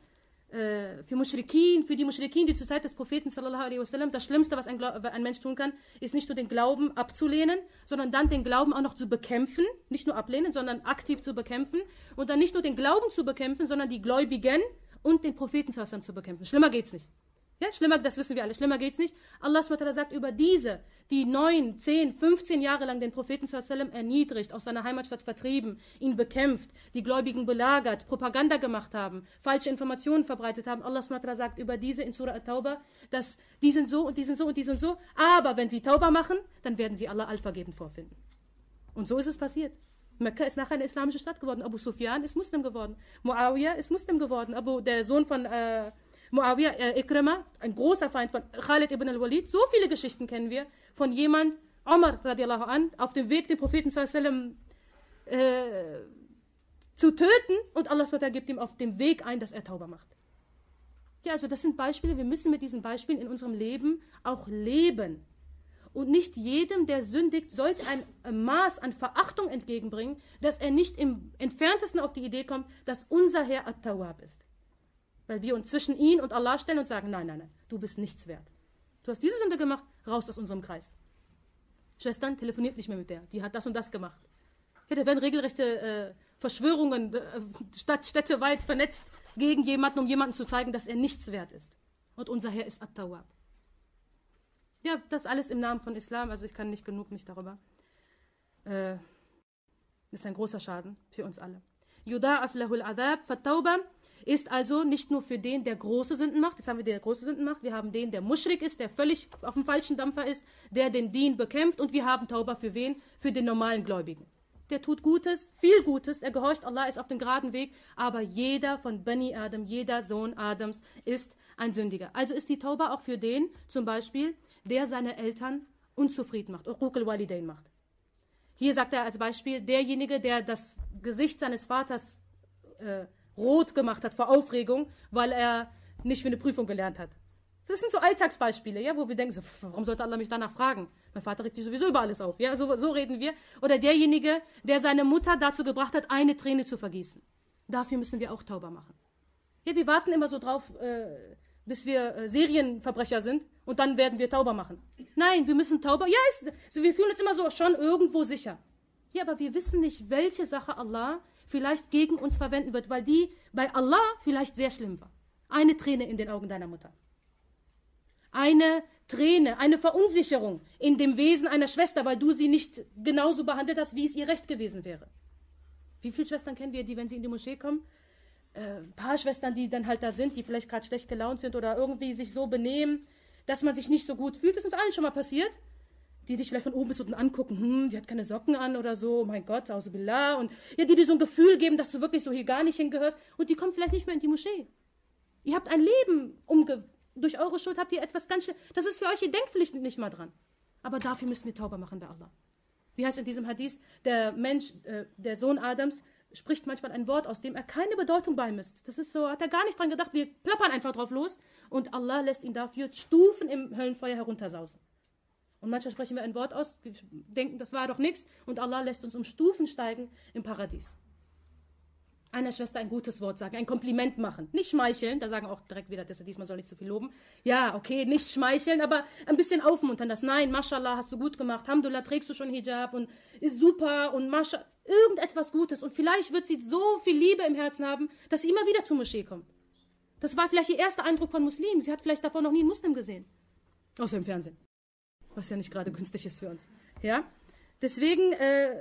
Äh, für Muschrikin, für die Muschrikin, die zur Zeit des Propheten sallallahu alaihi wasallam, das Schlimmste, was ein, äh, ein, Mensch tun kann, ist nicht nur den Glauben abzulehnen, sondern dann den Glauben auch noch zu bekämpfen, nicht nur ablehnen, sondern aktiv zu bekämpfen und dann nicht nur den Glauben zu bekämpfen, sondern die Gläubigen und den Propheten zu bekämpfen. Schlimmer geht's nicht. Ja, schlimmer, das wissen wir alle, schlimmer geht es nicht. Allah sagt über diese, die neun, zehn, 15 Jahre lang den Propheten erniedrigt, aus seiner Heimatstadt vertrieben, ihn bekämpft, die Gläubigen belagert, Propaganda gemacht haben, falsche Informationen verbreitet haben. Allah sagt über diese in Surah At-Tauba, dass die sind so und die sind so und die sind so, aber wenn sie Tauba machen, dann werden sie Allah allvergebend vorfinden. Und so ist es passiert. Mekka ist nachher eine islamische Stadt geworden. Abu Sufyan ist Muslim geworden. Muawiyah ist Muslim geworden. Abu, der Sohn von... Äh, Muawiyah äh, Ikrima, ein großer Feind von Khalid ibn al-Walid. So viele Geschichten kennen wir von jemand, Omar radiallahu an, auf dem Weg den Propheten sallam, äh, zu töten und Allah gibt ihm auf dem Weg ein, dass er Tauber macht. Ja, also das sind Beispiele, wir müssen mit diesen Beispielen in unserem Leben auch leben. Und nicht jedem, der sündigt, solch ein Maß an Verachtung entgegenbringen, dass er nicht im entferntesten auf die Idee kommt, dass unser Herr At-Tawab ist. Weil wir uns zwischen ihn und Allah stellen und sagen, nein, nein, nein, du bist nichts wert. Du hast diese Sünde gemacht, raus aus unserem Kreis. Schwestern, telefoniert nicht mehr mit der. Die hat das und das gemacht. Ja, da werden regelrechte äh, Verschwörungen äh, statt, städteweit vernetzt gegen jemanden, um jemanden zu zeigen, dass er nichts wert ist. Und unser Herr ist At-Tawwab. Ja, das alles im Namen von Islam. Also ich kann nicht genug mich darüber. Äh, ist ein großer Schaden für uns alle. Yuda'af lahul adab, fattauba ist also nicht nur für den, der große Sünden macht, jetzt haben wir den, der große Sünden macht, wir haben den, der muschrig ist, der völlig auf dem falschen Dampfer ist, der den Dien bekämpft und wir haben Tauber für wen? Für den normalen Gläubigen. Der tut Gutes, viel Gutes, er gehorcht Allah, ist auf dem geraden Weg, aber jeder von Bani Adam, jeder Sohn Adams ist ein Sündiger. Also ist die Tauber auch für den, zum Beispiel, der seine Eltern unzufrieden macht, Rukul Walidain macht. Hier sagt er als Beispiel, derjenige, der das Gesicht seines Vaters äh, rot gemacht hat vor Aufregung, weil er nicht für eine Prüfung gelernt hat. Das sind so Alltagsbeispiele, ja, wo wir denken, so, warum sollte Allah mich danach fragen? Mein Vater regt sich sowieso über alles auf. Ja, so, so reden wir. Oder derjenige, der seine Mutter dazu gebracht hat, eine Träne zu vergießen. Dafür müssen wir auch Tauber machen. Ja, wir warten immer so drauf, äh, bis wir äh, Serienverbrecher sind und dann werden wir Tauber machen. Nein, wir müssen Tauber. Ja, ist, also wir fühlen uns immer so schon irgendwo sicher. Ja, aber wir wissen nicht, welche Sache Allah vielleicht gegen uns verwenden wird, weil die bei Allah vielleicht sehr schlimm war. Eine Träne in den Augen deiner Mutter. Eine Träne, eine Verunsicherung in dem Wesen einer Schwester, weil du sie nicht genauso behandelt hast, wie es ihr recht gewesen wäre. Wie viele Schwestern kennen wir, die, wenn sie in die Moschee kommen, äh, ein paar Schwestern, die dann halt da sind, die vielleicht gerade schlecht gelaunt sind oder irgendwie sich so benehmen, dass man sich nicht so gut fühlt. Das ist uns allen schon mal passiert die dich vielleicht von oben bis unten angucken, hm, die hat keine Socken an oder so, oh mein Gott, Ausubillah. Und ja, die dir so ein Gefühl geben, dass du wirklich so hier gar nicht hingehörst. Und die kommen vielleicht nicht mehr in die Moschee. Ihr habt ein Leben umge... Durch eure Schuld habt ihr etwas ganz... Das ist für euch, ihr denkt vielleicht nicht mal dran. Aber dafür müssen wir Tauber machen bei Allah. Wie heißt in diesem Hadith, der Mensch, äh, der Sohn Adams, spricht manchmal ein Wort, aus dem er keine Bedeutung beimisst. Das ist so, hat er gar nicht dran gedacht. Wir plappern einfach drauf los und Allah lässt ihn dafür Stufen im Höllenfeuer heruntersausen. Und manchmal sprechen wir ein Wort aus, wir denken, das war doch nichts. Und Allah lässt uns um Stufen steigen im Paradies. Einer Schwester ein gutes Wort sagen, ein Kompliment machen. Nicht schmeicheln, da sagen auch direkt wieder, dass er diesmal soll nicht zu viel loben. Ja, okay, nicht schmeicheln, aber ein bisschen aufmuntern. Das Nein, Mashallah, hast du gut gemacht. Hamdullah, trägst du schon Hijab und ist super und Mashallah. Irgendetwas Gutes. Und vielleicht wird sie so viel Liebe im Herzen haben, dass sie immer wieder zur Moschee kommt. Das war vielleicht ihr erster Eindruck von Muslimen. Sie hat vielleicht davor noch nie einen Muslim gesehen. Außer im Fernsehen was ja nicht gerade günstig ist für uns. Ja? Deswegen äh,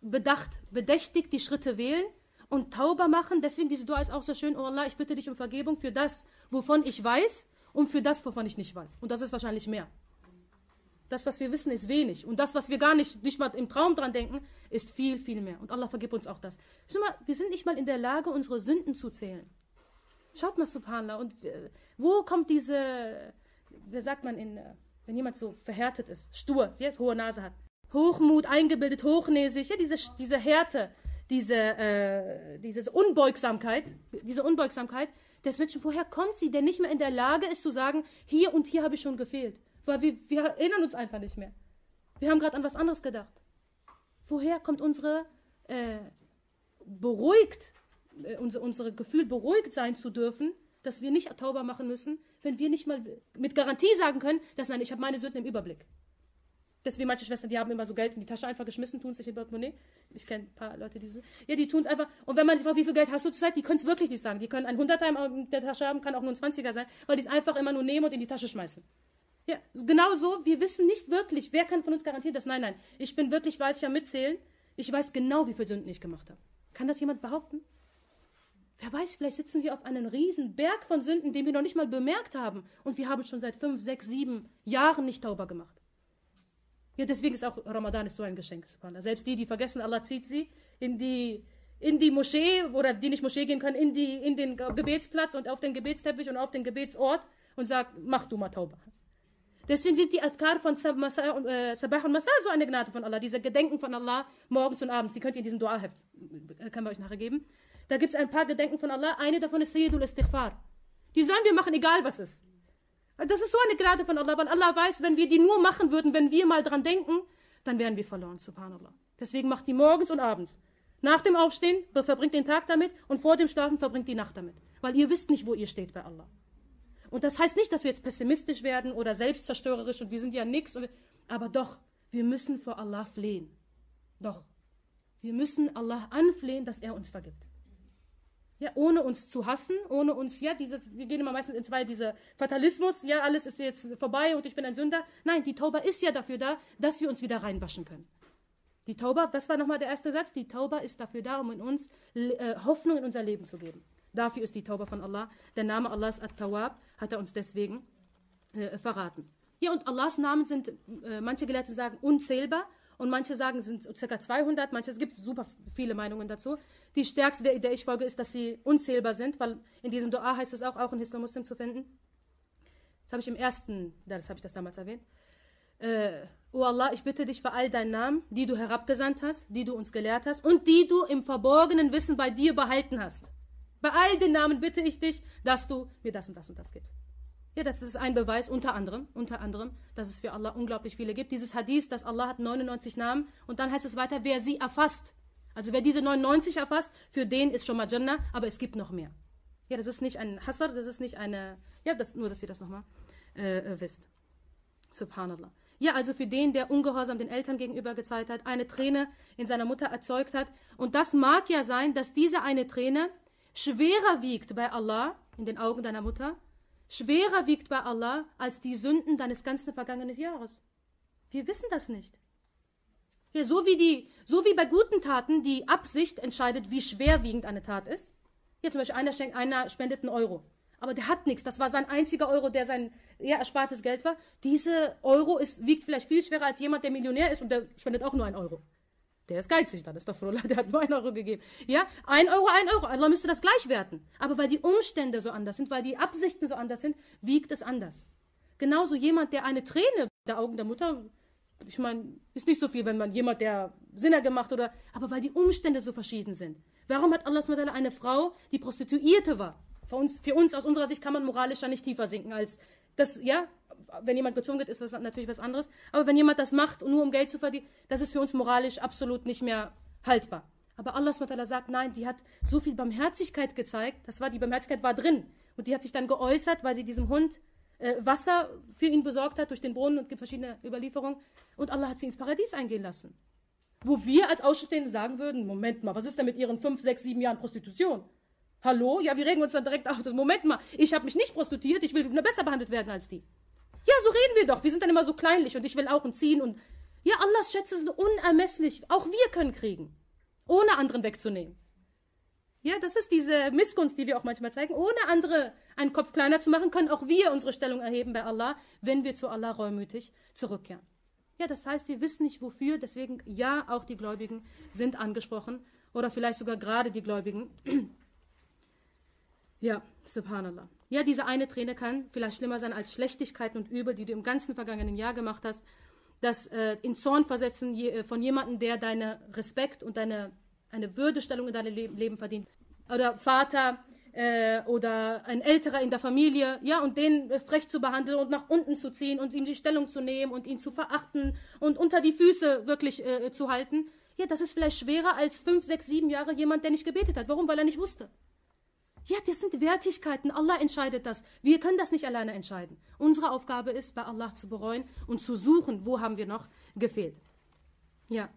bedacht, bedächtig die Schritte wählen und tauber machen. Deswegen diese Dua ist auch so schön. Oh Allah, ich bitte dich um Vergebung für das, wovon ich weiß und für das, wovon ich nicht weiß. Und das ist wahrscheinlich mehr. Das, was wir wissen, ist wenig. Und das, was wir gar nicht, nicht mal im Traum dran denken, ist viel, viel mehr. Und Allah vergib uns auch das. Schau mal, wir sind nicht mal in der Lage, unsere Sünden zu zählen. Schaut mal, Subhanallah. Und äh, wo kommt diese, wie sagt man in äh, wenn jemand so verhärtet ist, stur, jetzt hohe Nase hat, Hochmut, eingebildet, hochnäsig, ja, diese, diese Härte, diese, äh, diese Unbeugsamkeit, diese Unbeugsamkeit des Menschen, woher kommt sie, der nicht mehr in der Lage ist zu sagen, hier und hier habe ich schon gefehlt. Weil wir, wir erinnern uns einfach nicht mehr. Wir haben gerade an was anderes gedacht. Woher kommt unsere äh, beruhigt, äh, unser, unsere Gefühl beruhigt sein zu dürfen, dass wir nicht Tauber machen müssen, wenn wir nicht mal mit Garantie sagen können, dass nein, ich habe meine Sünden im Überblick. Deswegen manche Schwestern, die haben immer so Geld in die Tasche einfach geschmissen, tun es nicht in Portemonnaie. Ich kenne ein paar Leute, die so. Ja, die tun es einfach. Und wenn man sich fragt, wie viel Geld hast du zurzeit, die können es wirklich nicht sagen. Die können ein Hunderter in der Tasche haben, kann auch nur ein 20er sein, weil die es einfach immer nur nehmen und in die Tasche schmeißen. Ja, genau so. Wir wissen nicht wirklich, wer kann von uns garantieren, dass nein, nein, ich bin wirklich, weiß ich ja mitzählen. Ich weiß genau, wie viel Sünden ich gemacht habe. Kann das jemand behaupten? Wer weiß, vielleicht sitzen wir auf einem riesen Berg von Sünden, den wir noch nicht mal bemerkt haben. Und wir haben schon seit fünf, sechs, sieben Jahren nicht tauber gemacht. Ja, deswegen ist auch Ramadan ist so ein Geschenk. Selbst die, die vergessen, Allah zieht sie in die, in die Moschee oder die nicht Moschee gehen können, in, die, in den Gebetsplatz und auf den Gebetsteppich und auf den Gebetsort und sagt, mach du mal tauber. Deswegen sind die Adkar von äh, Sabah und, Masal so eine Gnade von Allah, diese Gedenken von Allah morgens und abends. Die könnt ihr in diesem Dua-Heft, äh, können wir euch nachher geben. Da gibt es ein paar Gedenken von Allah. Eine davon ist Sayyidul Istighfar. Die sollen wir machen, egal was ist. Das ist so eine Gnade von Allah, weil Allah weiß, wenn wir die nur machen würden, wenn wir mal dran denken, dann wären wir verloren, subhanallah. Deswegen macht die morgens und abends. Nach dem Aufstehen verbringt den Tag damit und vor dem Schlafen verbringt die Nacht damit. Weil ihr wisst nicht, wo ihr steht bei Allah. Und das heißt nicht, dass wir jetzt pessimistisch werden oder selbstzerstörerisch und wir sind ja nix. Aber doch, wir müssen vor Allah flehen. Doch, wir müssen Allah anflehen, dass er uns vergibt. Ja, ohne uns zu hassen, ohne uns, ja, dieses, wir gehen immer meistens in zwei, dieser Fatalismus, ja, alles ist jetzt vorbei und ich bin ein Sünder. Nein, die Tauba ist ja dafür da, dass wir uns wieder reinwaschen können. Die Tauba, was war nochmal der erste Satz? Die Tauba ist dafür da, um in uns äh, Hoffnung in unser Leben zu geben. Dafür ist die Tauba von Allah. Der Name Allahs At-Tawab hat er uns deswegen äh, verraten. Ja, und Allahs Namen sind, äh, manche Gelehrte sagen, unzählbar und manche sagen, es sind ca. 200, manche, es gibt super viele Meinungen dazu. Die stärkste, der, der ich folge, ist, dass sie unzählbar sind, weil in diesem Dua heißt es auch, auch ein Hislam-Muslim zu finden. Das habe ich im ersten, das habe ich das damals erwähnt. Äh, oh Allah, ich bitte dich bei all deinen Namen, die du herabgesandt hast, die du uns gelehrt hast und die du im verborgenen Wissen bei dir behalten hast. Bei all den Namen bitte ich dich, dass du mir das und das und das gibst. Ja, das ist ein Beweis unter anderem, unter anderem, dass es für Allah unglaublich viele gibt. Dieses Hadith, dass Allah hat 99 Namen und dann heißt es weiter, wer sie erfasst. Also wer diese 99 erfasst, für den ist schon mal Jannah, aber es gibt noch mehr. Ja, das ist nicht ein Hassar, das ist nicht eine, ja, das, nur, dass ihr das nochmal äh, äh, wisst. Subhanallah. Ja, also für den, der ungehorsam den Eltern gegenüber gezeigt hat, eine Träne in seiner Mutter erzeugt hat. Und das mag ja sein, dass diese eine Träne schwerer wiegt bei Allah in den Augen deiner Mutter schwerer wiegt bei Allah als die Sünden deines ganzen vergangenen Jahres. Wir wissen das nicht. Ja, so, wie die, so wie bei guten Taten die Absicht entscheidet, wie schwerwiegend eine Tat ist. Hier ja, zum Beispiel einer, schenkt, einer spendet einen Euro. Aber der hat nichts. Das war sein einziger Euro, der sein ja, erspartes Geld war. Dieser Euro ist, wiegt vielleicht viel schwerer als jemand, der Millionär ist und der spendet auch nur einen Euro. Der ist geizig, dann ist doch froh, der hat nur ein Euro gegeben. Ja, ein Euro, ein Euro. Allah müsste das gleich werten. Aber weil die Umstände so anders sind, weil die Absichten so anders sind, wiegt es anders. Genauso jemand, der eine Träne der Augen der Mutter, ich meine, ist nicht so viel, wenn man jemand, der Sinner gemacht oder, aber weil die Umstände so verschieden sind. Warum hat Allah eine Frau, die Prostituierte war? Für uns, für uns aus unserer Sicht kann man moralischer nicht tiefer sinken als das, ja, wenn jemand gezwungen wird, ist was, natürlich was anderes. Aber wenn jemand das macht, nur um Geld zu verdienen, das ist für uns moralisch absolut nicht mehr haltbar. Aber Allah sagt, nein, die hat so viel Barmherzigkeit gezeigt. Das war, die Barmherzigkeit war drin. Und die hat sich dann geäußert, weil sie diesem Hund äh, Wasser für ihn besorgt hat durch den Brunnen und gibt verschiedene Überlieferungen. Und Allah hat sie ins Paradies eingehen lassen. Wo wir als Ausschussstehende sagen würden, Moment mal, was ist denn mit ihren fünf, sechs, sieben Jahren Prostitution? Hallo? Ja, wir regen uns dann direkt auf. Das, Moment mal, ich habe mich nicht prostituiert, ich will nur besser behandelt werden als die. Ja, so reden wir doch. Wir sind dann immer so kleinlich und ich will auch und ziehen und. Ja, Allahs Schätze sind unermesslich. Auch wir können kriegen. Ohne anderen wegzunehmen. Ja, das ist diese Missgunst, die wir auch manchmal zeigen. Ohne andere einen Kopf kleiner zu machen, können auch wir unsere Stellung erheben bei Allah, wenn wir zu Allah reumütig zurückkehren. Ja, das heißt, wir wissen nicht wofür, deswegen ja, auch die Gläubigen sind angesprochen oder vielleicht sogar gerade die Gläubigen ja, subhanallah. Ja, diese eine Träne kann vielleicht schlimmer sein als Schlechtigkeiten und Übel, die du im ganzen vergangenen Jahr gemacht hast. Das äh, in Zorn versetzen je, äh, von jemandem, der deinen Respekt und deine eine Würdestellung in deinem Le Leben verdient. Oder Vater äh, oder ein Älterer in der Familie, ja, und den äh, frech zu behandeln und nach unten zu ziehen und ihm die Stellung zu nehmen und ihn zu verachten und unter die Füße wirklich äh, zu halten. Ja, das ist vielleicht schwerer als fünf, sechs, sieben Jahre jemand, der nicht gebetet hat. Warum? Weil er nicht wusste. Ja, das sind Wertigkeiten. Allah entscheidet das. Wir können das nicht alleine entscheiden. Unsere Aufgabe ist, bei Allah zu bereuen und zu suchen, wo haben wir noch gefehlt. Ja.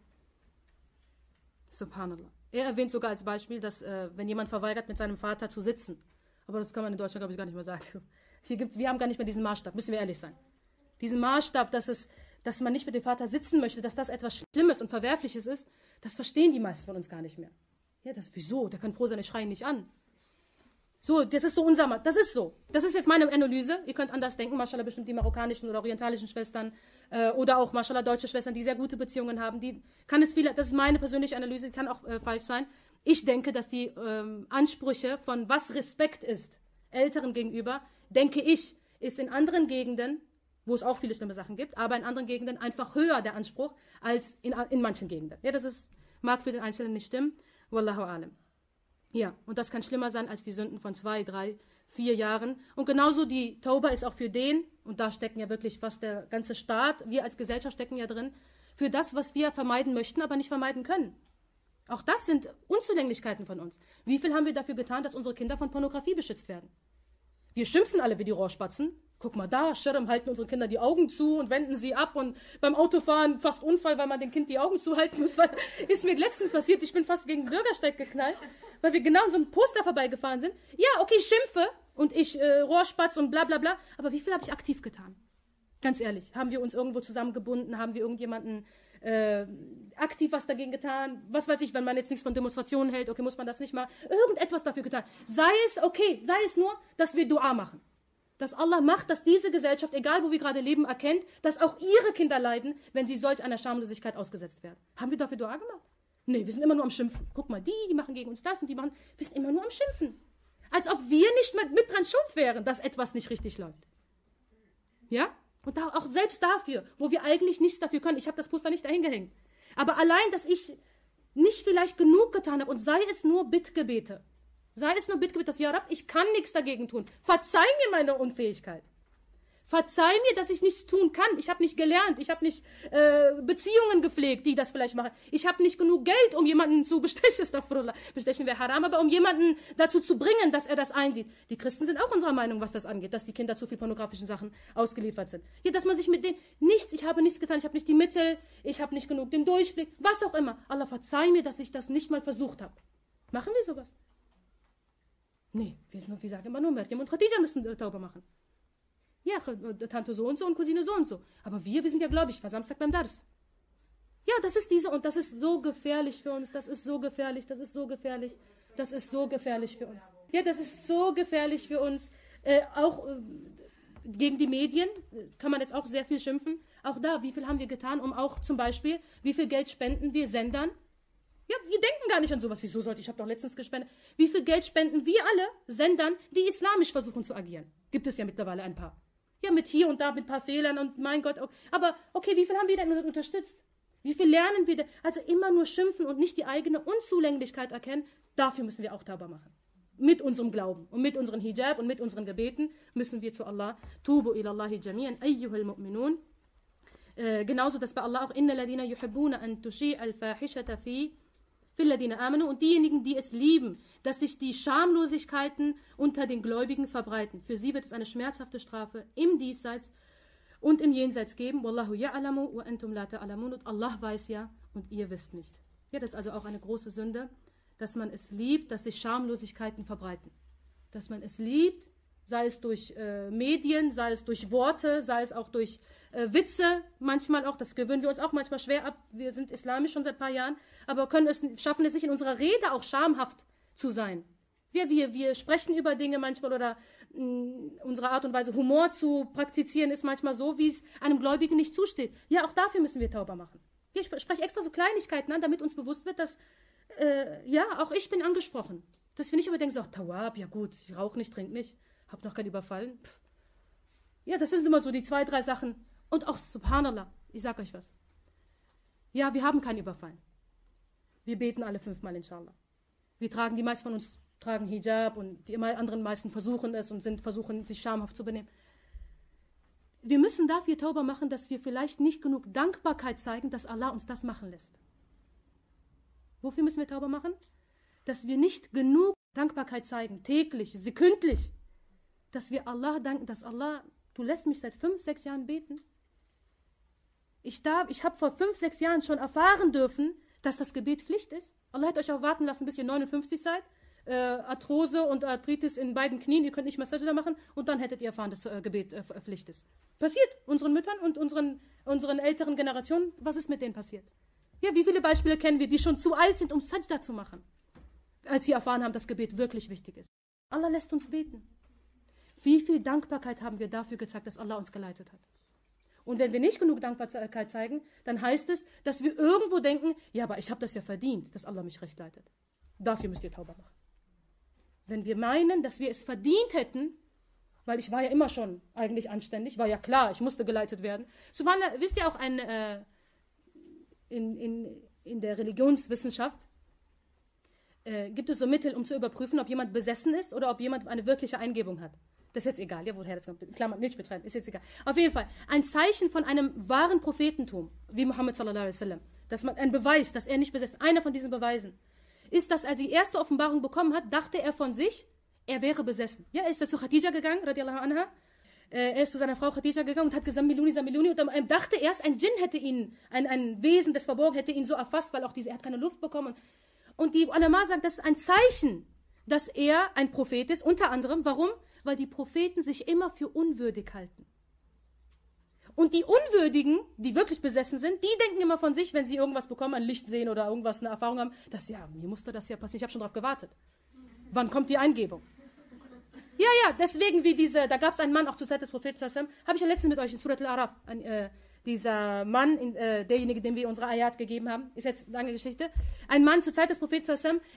Subhanallah. Er erwähnt sogar als Beispiel, dass äh, wenn jemand verweigert, mit seinem Vater zu sitzen. Aber das kann man in Deutschland, glaube ich, gar nicht mehr sagen. Hier gibt's, wir haben gar nicht mehr diesen Maßstab, müssen wir ehrlich sein. Diesen Maßstab, dass, es, dass man nicht mit dem Vater sitzen möchte, dass das etwas Schlimmes und Verwerfliches ist, das verstehen die meisten von uns gar nicht mehr. Ja, das, wieso? Der kann froh sein, ich schreie nicht an. So, das ist so unser, das ist so. Das ist jetzt meine Analyse. Ihr könnt anders denken, mashallah bestimmt die marokkanischen oder orientalischen Schwestern äh, oder auch mashallah deutsche Schwestern, die sehr gute Beziehungen haben. Die kann es viele, das ist meine persönliche Analyse, die kann auch äh, falsch sein. Ich denke, dass die ähm, Ansprüche von was Respekt ist, Älteren gegenüber, denke ich, ist in anderen Gegenden, wo es auch viele schlimme Sachen gibt, aber in anderen Gegenden einfach höher der Anspruch als in, in manchen Gegenden. Ja, das ist, mag für den Einzelnen nicht stimmen. Wallahu alam. Ja, und das kann schlimmer sein als die Sünden von zwei, drei, vier Jahren. Und genauso die Tauber ist auch für den, und da stecken ja wirklich fast der ganze Staat, wir als Gesellschaft stecken ja drin, für das, was wir vermeiden möchten, aber nicht vermeiden können. Auch das sind Unzulänglichkeiten von uns. Wie viel haben wir dafür getan, dass unsere Kinder von Pornografie beschützt werden? Wir schimpfen alle wie die Rohrspatzen, Guck mal da, Schirm, halten unsere Kinder die Augen zu und wenden sie ab und beim Autofahren fast Unfall, weil man dem Kind die Augen zuhalten muss. Weil, ist mir letztens passiert, ich bin fast gegen den Bürgersteig geknallt, weil wir genau an so einem Poster vorbeigefahren sind. Ja, okay, ich schimpfe und ich äh, Rohrspatz und bla bla bla, aber wie viel habe ich aktiv getan? Ganz ehrlich, haben wir uns irgendwo zusammengebunden, haben wir irgendjemanden äh, aktiv was dagegen getan? Was weiß ich, wenn man jetzt nichts von Demonstrationen hält, okay, muss man das nicht mal. Irgendetwas dafür getan. Sei es, okay, sei es nur, dass wir Dua machen dass Allah macht, dass diese Gesellschaft, egal wo wir gerade leben, erkennt, dass auch ihre Kinder leiden, wenn sie solch einer Schamlosigkeit ausgesetzt werden. Haben wir dafür Dua gemacht? Nee, wir sind immer nur am Schimpfen. Guck mal, die, die machen gegen uns das und die machen, wir sind immer nur am Schimpfen. Als ob wir nicht mit, mit dran schuld wären, dass etwas nicht richtig läuft. Ja? Und da, auch selbst dafür, wo wir eigentlich nichts dafür können. Ich habe das Poster nicht dahin gehängt. Aber allein, dass ich nicht vielleicht genug getan habe und sei es nur Bittgebete. Sei es nur Bittgebet, Ja Rab, ich kann nichts dagegen tun. Verzeih mir meine Unfähigkeit. Verzeih mir, dass ich nichts tun kann. Ich habe nicht gelernt. Ich habe nicht äh, Beziehungen gepflegt, die das vielleicht machen. Ich habe nicht genug Geld, um jemanden zu bestechen. Bestechen wäre haram, aber um jemanden dazu zu bringen, dass er das einsieht. Die Christen sind auch unserer Meinung, was das angeht, dass die Kinder zu viel pornografischen Sachen ausgeliefert sind. Hier, dass man sich mit denen nichts, ich habe nichts getan, ich habe nicht die Mittel, ich habe nicht genug den Durchblick, was auch immer. Allah, verzeih mir, dass ich das nicht mal versucht habe. Machen wir sowas? Nee, wir, sagen immer nur Miriam und Khadija müssen äh, Tauber machen. Ja, äh, Tante so und so und Cousine so und so. Aber wir, wir sind ja gläubig. Ich war Samstag beim Dars. Ja, das ist diese und das ist so gefährlich für uns. Das ist so gefährlich. Das ist so gefährlich. Das ist so gefährlich für uns. Ja, das ist so gefährlich für uns. Äh, auch äh, gegen die Medien kann man jetzt auch sehr viel schimpfen. Auch da, wie viel haben wir getan, um auch zum Beispiel, wie viel Geld spenden wir Sendern? Ja, wir denken gar nicht an sowas. Wieso sollte ich? Ich habe doch letztens gespendet. Wie viel Geld spenden wir alle Sendern, die islamisch versuchen zu agieren? Gibt es ja mittlerweile ein paar. Ja, mit hier und da, mit ein paar Fehlern und mein Gott. Oh. Aber okay, wie viel haben wir denn unterstützt? Wie viel lernen wir denn? Also immer nur schimpfen und nicht die eigene Unzulänglichkeit erkennen. Dafür müssen wir auch Tauber machen. Mit unserem Glauben und mit unseren Hijab und mit unseren Gebeten müssen wir zu Allah. Tubu ilallahi jami'an ayyuhul mu'minun. Äh, genauso, dass bei Allah auch inna ladina yuhibbuna an tushi'a al fi Amanu und diejenigen, die es lieben, dass sich die Schamlosigkeiten unter den Gläubigen verbreiten. Für sie wird es eine schmerzhafte Strafe im Diesseits und im Jenseits geben. Wallahu ya'alamu wa antum la ta'lamun. Und Allah weiß ja und ihr wisst nicht. Ja, das ist also auch eine große Sünde, dass man es liebt, dass sich Schamlosigkeiten verbreiten. Dass man es liebt, sei es durch äh, Medien, sei es durch Worte, sei es auch durch äh, Witze, manchmal auch, das gewöhnen wir uns auch manchmal schwer ab. Wir sind islamisch schon seit ein paar Jahren, aber können es, schaffen es nicht, in unserer Rede auch schamhaft zu sein. Wir, wir, wir sprechen über Dinge manchmal oder mh, mm, unsere Art und Weise, Humor zu praktizieren, ist manchmal so, wie es einem Gläubigen nicht zusteht. Ja, auch dafür müssen wir Tauber machen. Ich spreche extra so Kleinigkeiten an, damit uns bewusst wird, dass, äh, ja, auch ich bin angesprochen. Dass wir nicht überdenken, so, Tawab, ja gut, ich rauche nicht, trinke nicht. Hab noch keinen überfallen. Pff. Ja, das sind immer so die zwei, drei Sachen. Und auch Subhanallah, ich sag euch was. Ja, wir haben keinen überfallen. Wir beten alle fünfmal, inshallah. Wir tragen, die meisten von uns tragen Hijab und die anderen meisten versuchen es und sind, versuchen, sich schamhaft zu benehmen. Wir müssen dafür Tauber machen, dass wir vielleicht nicht genug Dankbarkeit zeigen, dass Allah uns das machen lässt. Wofür müssen wir Tauber machen? Dass wir nicht genug Dankbarkeit zeigen, täglich, sekündlich, dass wir Allah danken, dass Allah, du lässt mich seit fünf, sechs Jahren beten. Ich, ich habe vor fünf, sechs Jahren schon erfahren dürfen, dass das Gebet Pflicht ist. Allah hat euch auch warten lassen, bis ihr 59 seid. Äh, Arthrose und Arthritis in beiden Knien, ihr könnt nicht mehr Sajda machen und dann hättet ihr erfahren, dass äh, Gebet äh, Pflicht ist. Passiert unseren Müttern und unseren, unseren älteren Generationen, was ist mit denen passiert? Ja, wie viele Beispiele kennen wir, die schon zu alt sind, um Sajda zu machen, als sie erfahren haben, dass Gebet wirklich wichtig ist. Allah lässt uns beten. Wie viel Dankbarkeit haben wir dafür gezeigt, dass Allah uns geleitet hat? Und wenn wir nicht genug Dankbarkeit zeigen, dann heißt es, dass wir irgendwo denken, ja, aber ich habe das ja verdient, dass Allah mich recht leitet. Dafür müsst ihr Tauber machen. Wenn wir meinen, dass wir es verdient hätten, weil ich war ja immer schon eigentlich anständig, war ja klar, ich musste geleitet werden. Subhanallah, wisst ihr auch ein, äh, in, in, in der Religionswissenschaft äh, gibt es so Mittel, um zu überprüfen, ob jemand besessen ist oder ob jemand eine wirkliche Eingebung hat. Das ist jetzt egal, ja, woher das kommt. Klammer, Milch betreiben, ist jetzt egal. Auf jeden Fall, ein Zeichen von einem wahren Prophetentum, wie Muhammad sallallahu alaihi wasallam. Dass man, ein Beweis, dass er nicht besitzt. Einer von diesen Beweisen ist, dass er die erste Offenbarung bekommen hat, dachte er von sich, er wäre besessen. Ja, er ist zu Khadija gegangen, radiallahu anha. Äh, er ist zu seiner Frau Khadija gegangen und hat gesagt, Miluni, Samiluni. Und dann ähm, dachte erst, ein Djinn hätte ihn, ein, ein Wesen, das verborgen hätte ihn so erfasst, weil auch diese, er hat keine Luft bekommen. Und die Anama sagt, das ist ein Zeichen, dass er ein Prophet ist, unter anderem. Warum? weil die Propheten sich immer für unwürdig halten. Und die Unwürdigen, die wirklich besessen sind, die denken immer von sich, wenn sie irgendwas bekommen, ein Licht sehen oder irgendwas, eine Erfahrung haben, dass ja, mir musste das ja passieren, ich habe schon darauf gewartet. Wann kommt die Eingebung? Ja, ja, deswegen wie diese, da gab es einen Mann auch zur Zeit des Propheten, habe ich ja letztens mit euch in Surat al-Araf, äh, dieser Mann, in, äh, derjenige, dem wir unsere Ayat gegeben haben, ist jetzt eine lange Geschichte, ein Mann zur Zeit des Propheten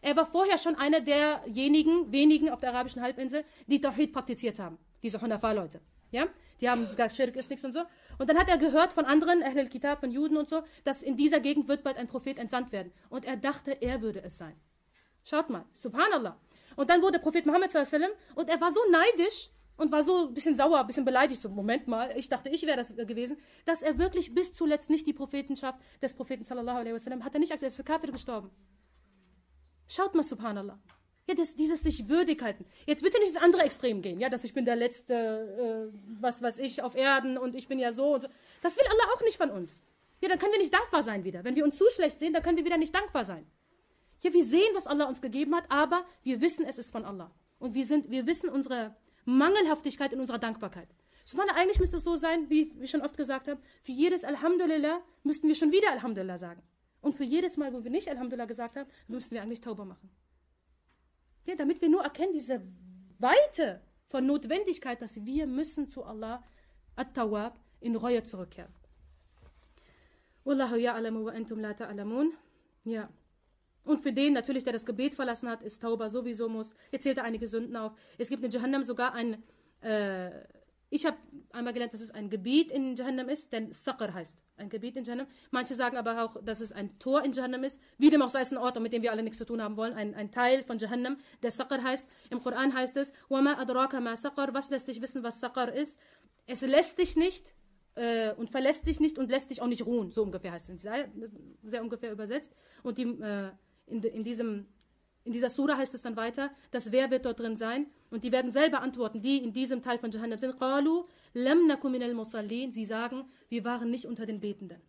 er war vorher schon einer derjenigen, wenigen auf der arabischen Halbinsel, die Tawhid praktiziert haben, diese Hunafa-Leute. Ja? Die haben gesagt, Schirk ist nichts und so. Und dann hat er gehört von anderen, Ahl kitab von Juden und so, dass in dieser Gegend wird bald ein Prophet entsandt werden. Und er dachte, er würde es sein. Schaut mal, subhanallah. Und dann wurde Prophet Muhammad und er war so neidisch, und war so ein bisschen sauer, ein bisschen beleidigt. So, Moment mal, ich dachte, ich wäre das äh, gewesen, dass er wirklich bis zuletzt nicht die Prophetenschaft des Propheten sallallahu alaihi wasallam hat er nicht als erster Kafir gestorben. Schaut mal, subhanallah. Ja, das, dieses sich würdig halten. Jetzt bitte nicht ins andere Extrem gehen, ja, dass ich bin der Letzte, äh, was weiß ich, auf Erden und ich bin ja so und so. Das will Allah auch nicht von uns. Ja, dann können wir nicht dankbar sein wieder. Wenn wir uns zu schlecht sehen, dann können wir wieder nicht dankbar sein. Ja, wir sehen, was Allah uns gegeben hat, aber wir wissen, es ist von Allah. Und wir, sind, wir wissen unsere, Mangelhaftigkeit in unserer Dankbarkeit. Subhanallah, eigentlich müsste es so sein, wie wir schon oft gesagt haben, für jedes Alhamdulillah müssten wir schon wieder Alhamdulillah sagen. Und für jedes Mal, wo wir nicht Alhamdulillah gesagt haben, müssten wir eigentlich Tauber machen. Ja, damit wir nur erkennen, diese Weite von Notwendigkeit, dass wir müssen zu Allah, At-Tawab, in Reue zurückkehren. Wallahu ya'alamu wa antum la ta'lamun. Ja. Und für den natürlich, der das Gebet verlassen hat, ist Tauba sowieso muss. Er zählt er einige Sünden auf. Es gibt in Jahannam sogar ein, äh, ich habe einmal gelernt, dass es ein Gebiet in Jahannam ist, denn Sakr heißt ein Gebiet in Jahannam. Manche sagen aber auch, dass es ein Tor in Jahannam ist. Wie dem auch sei, es ein Ort, mit dem wir alle nichts zu tun haben wollen. Ein, ein Teil von Jahannam, der Sakr heißt. Im Koran heißt es, وَمَا أَدْرَاكَ مَا سَقَرْ Was lässt dich wissen, was Sakr ist? Es lässt dich nicht äh, und verlässt dich nicht und lässt dich auch nicht ruhen. So ungefähr heißt es. Sehr, sehr ungefähr übersetzt. Und die... Äh, in, in, diesem, in dieser Sura heißt es dann weiter, dass wer wird dort drin sein? Und die werden selber antworten, die in diesem Teil von Jahannam sind. Qalu lam minal musallin. Sie sagen, wir waren nicht unter den Betenden.